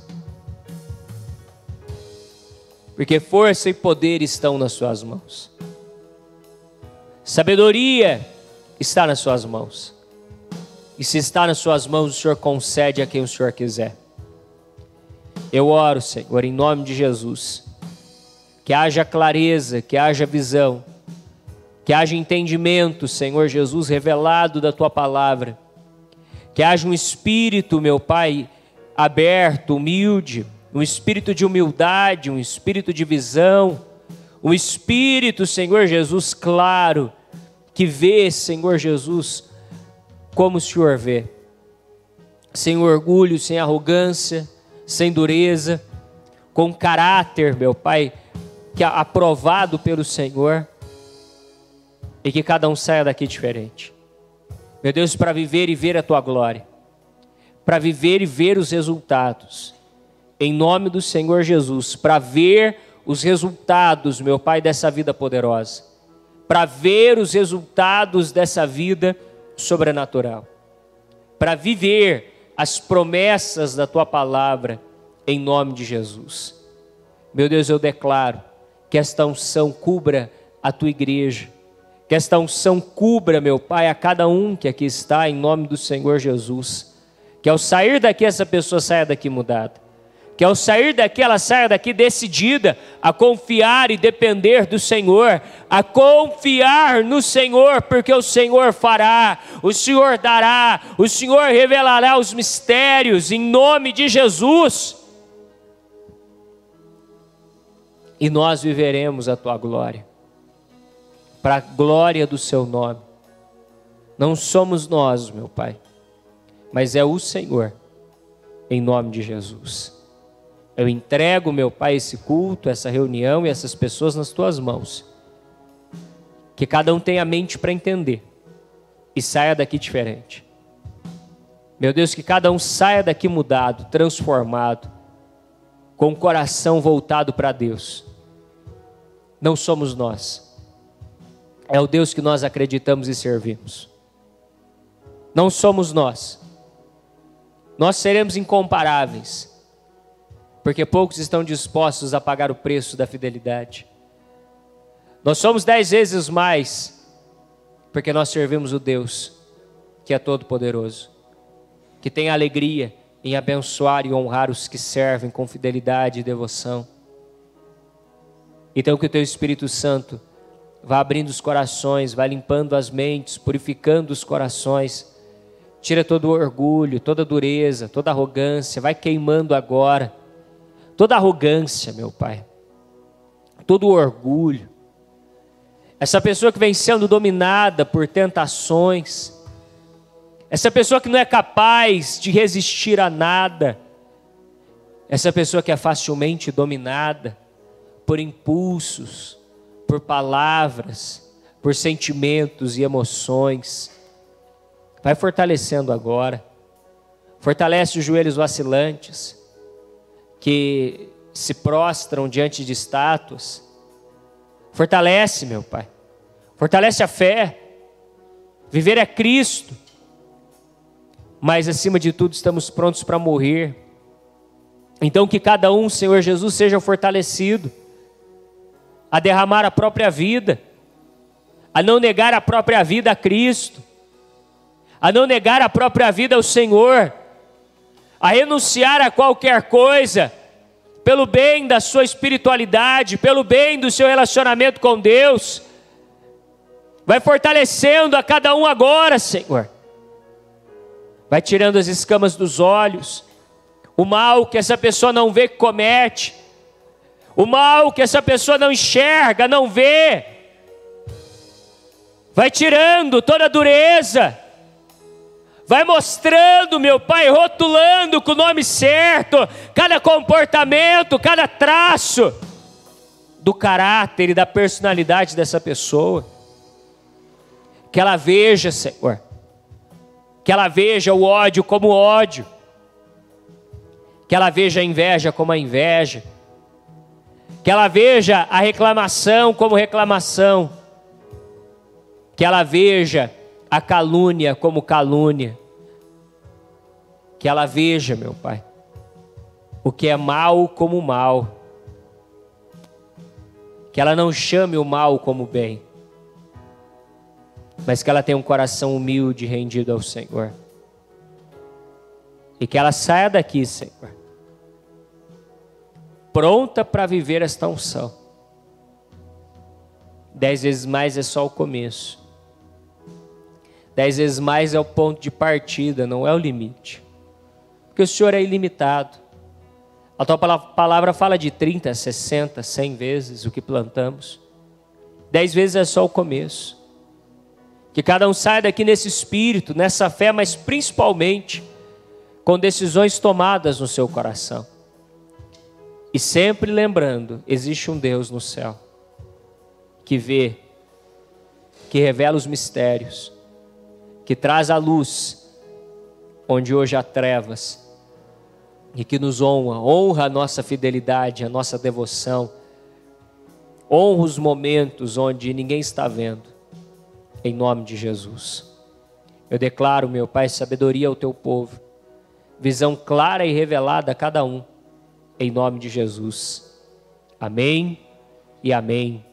Porque força e poder estão nas suas mãos. Sabedoria está nas suas mãos. E se está nas suas mãos, o Senhor concede a quem o Senhor quiser. Eu oro, Senhor, em nome de Jesus que haja clareza, que haja visão, que haja entendimento, Senhor Jesus, revelado da tua palavra, que haja um espírito, meu Pai, aberto, humilde, um espírito de humildade, um espírito de visão, um espírito, Senhor Jesus, claro, que vê, Senhor Jesus, como o Senhor vê, sem orgulho, sem arrogância, sem dureza, com caráter, meu Pai que é aprovado pelo Senhor e que cada um saia daqui diferente. Meu Deus, para viver e ver a tua glória, para viver e ver os resultados, em nome do Senhor Jesus, para ver os resultados, meu Pai, dessa vida poderosa, para ver os resultados dessa vida sobrenatural, para viver as promessas da tua palavra, em nome de Jesus. Meu Deus, eu declaro que esta unção cubra a tua igreja, que esta unção cubra, meu Pai, a cada um que aqui está, em nome do Senhor Jesus. Que ao sair daqui, essa pessoa saia daqui mudada. Que ao sair daqui, ela saia daqui decidida a confiar e depender do Senhor, a confiar no Senhor, porque o Senhor fará, o Senhor dará, o Senhor revelará os mistérios, em nome de Jesus. e nós viveremos a tua glória, para a glória do seu nome. Não somos nós, meu Pai, mas é o Senhor, em nome de Jesus. Eu entrego, meu Pai, esse culto, essa reunião e essas pessoas nas tuas mãos. Que cada um tenha a mente para entender e saia daqui diferente. Meu Deus, que cada um saia daqui mudado, transformado, com o coração voltado para Deus. Não somos nós. É o Deus que nós acreditamos e servimos. Não somos nós. Nós seremos incomparáveis, porque poucos estão dispostos a pagar o preço da fidelidade. Nós somos dez vezes mais, porque nós servimos o Deus que é todo-poderoso, que tem alegria em abençoar e honrar os que servem com fidelidade e devoção. Então, que o Teu Espírito Santo vá abrindo os corações, vá limpando as mentes, purificando os corações, tira todo o orgulho, toda a dureza, toda a arrogância, vai queimando agora, toda a arrogância, meu Pai, todo o orgulho. Essa pessoa que vem sendo dominada por tentações, essa pessoa que não é capaz de resistir a nada. Essa pessoa que é facilmente dominada por impulsos, por palavras, por sentimentos e emoções. Vai fortalecendo agora. Fortalece os joelhos vacilantes que se prostram diante de estátuas. Fortalece, meu Pai. Fortalece a fé. Viver é Cristo mas acima de tudo estamos prontos para morrer. Então, que cada um, Senhor Jesus, seja fortalecido a derramar a própria vida, a não negar a própria vida a Cristo, a não negar a própria vida ao Senhor, a renunciar a qualquer coisa, pelo bem da sua espiritualidade, pelo bem do seu relacionamento com Deus. Vai fortalecendo a cada um agora, Senhor vai tirando as escamas dos olhos, o mal que essa pessoa não vê que comete, o mal que essa pessoa não enxerga, não vê, vai tirando toda a dureza, vai mostrando, meu Pai, rotulando com o nome certo, cada comportamento, cada traço do caráter e da personalidade dessa pessoa. Que ela veja, Senhor, que ela veja o ódio como ódio, que ela veja a inveja como a inveja, que ela veja a reclamação como reclamação, que ela veja a calúnia como calúnia, que ela veja, meu Pai, o que é mal como mal, que ela não chame o mal como bem mas que ela tenha um coração humilde rendido ao Senhor. E que ela saia daqui, Senhor, pronta para viver esta unção. Dez vezes mais é só o começo. Dez vezes mais é o ponto de partida, não é o limite. Porque o Senhor é ilimitado. A tua palavra fala de 30, 60, 100 vezes o que plantamos. Dez vezes é só o começo. Que cada um saia daqui nesse espírito, nessa fé, mas principalmente com decisões tomadas no seu coração. E sempre lembrando: existe um Deus no céu que vê, que revela os mistérios, que traz a luz onde hoje há trevas e que nos honra, honra a nossa fidelidade, a nossa devoção, honra os momentos onde ninguém está vendo em nome de Jesus. Eu declaro, meu Pai, sabedoria ao teu povo, visão clara e revelada a cada um, em nome de Jesus. Amém e amém.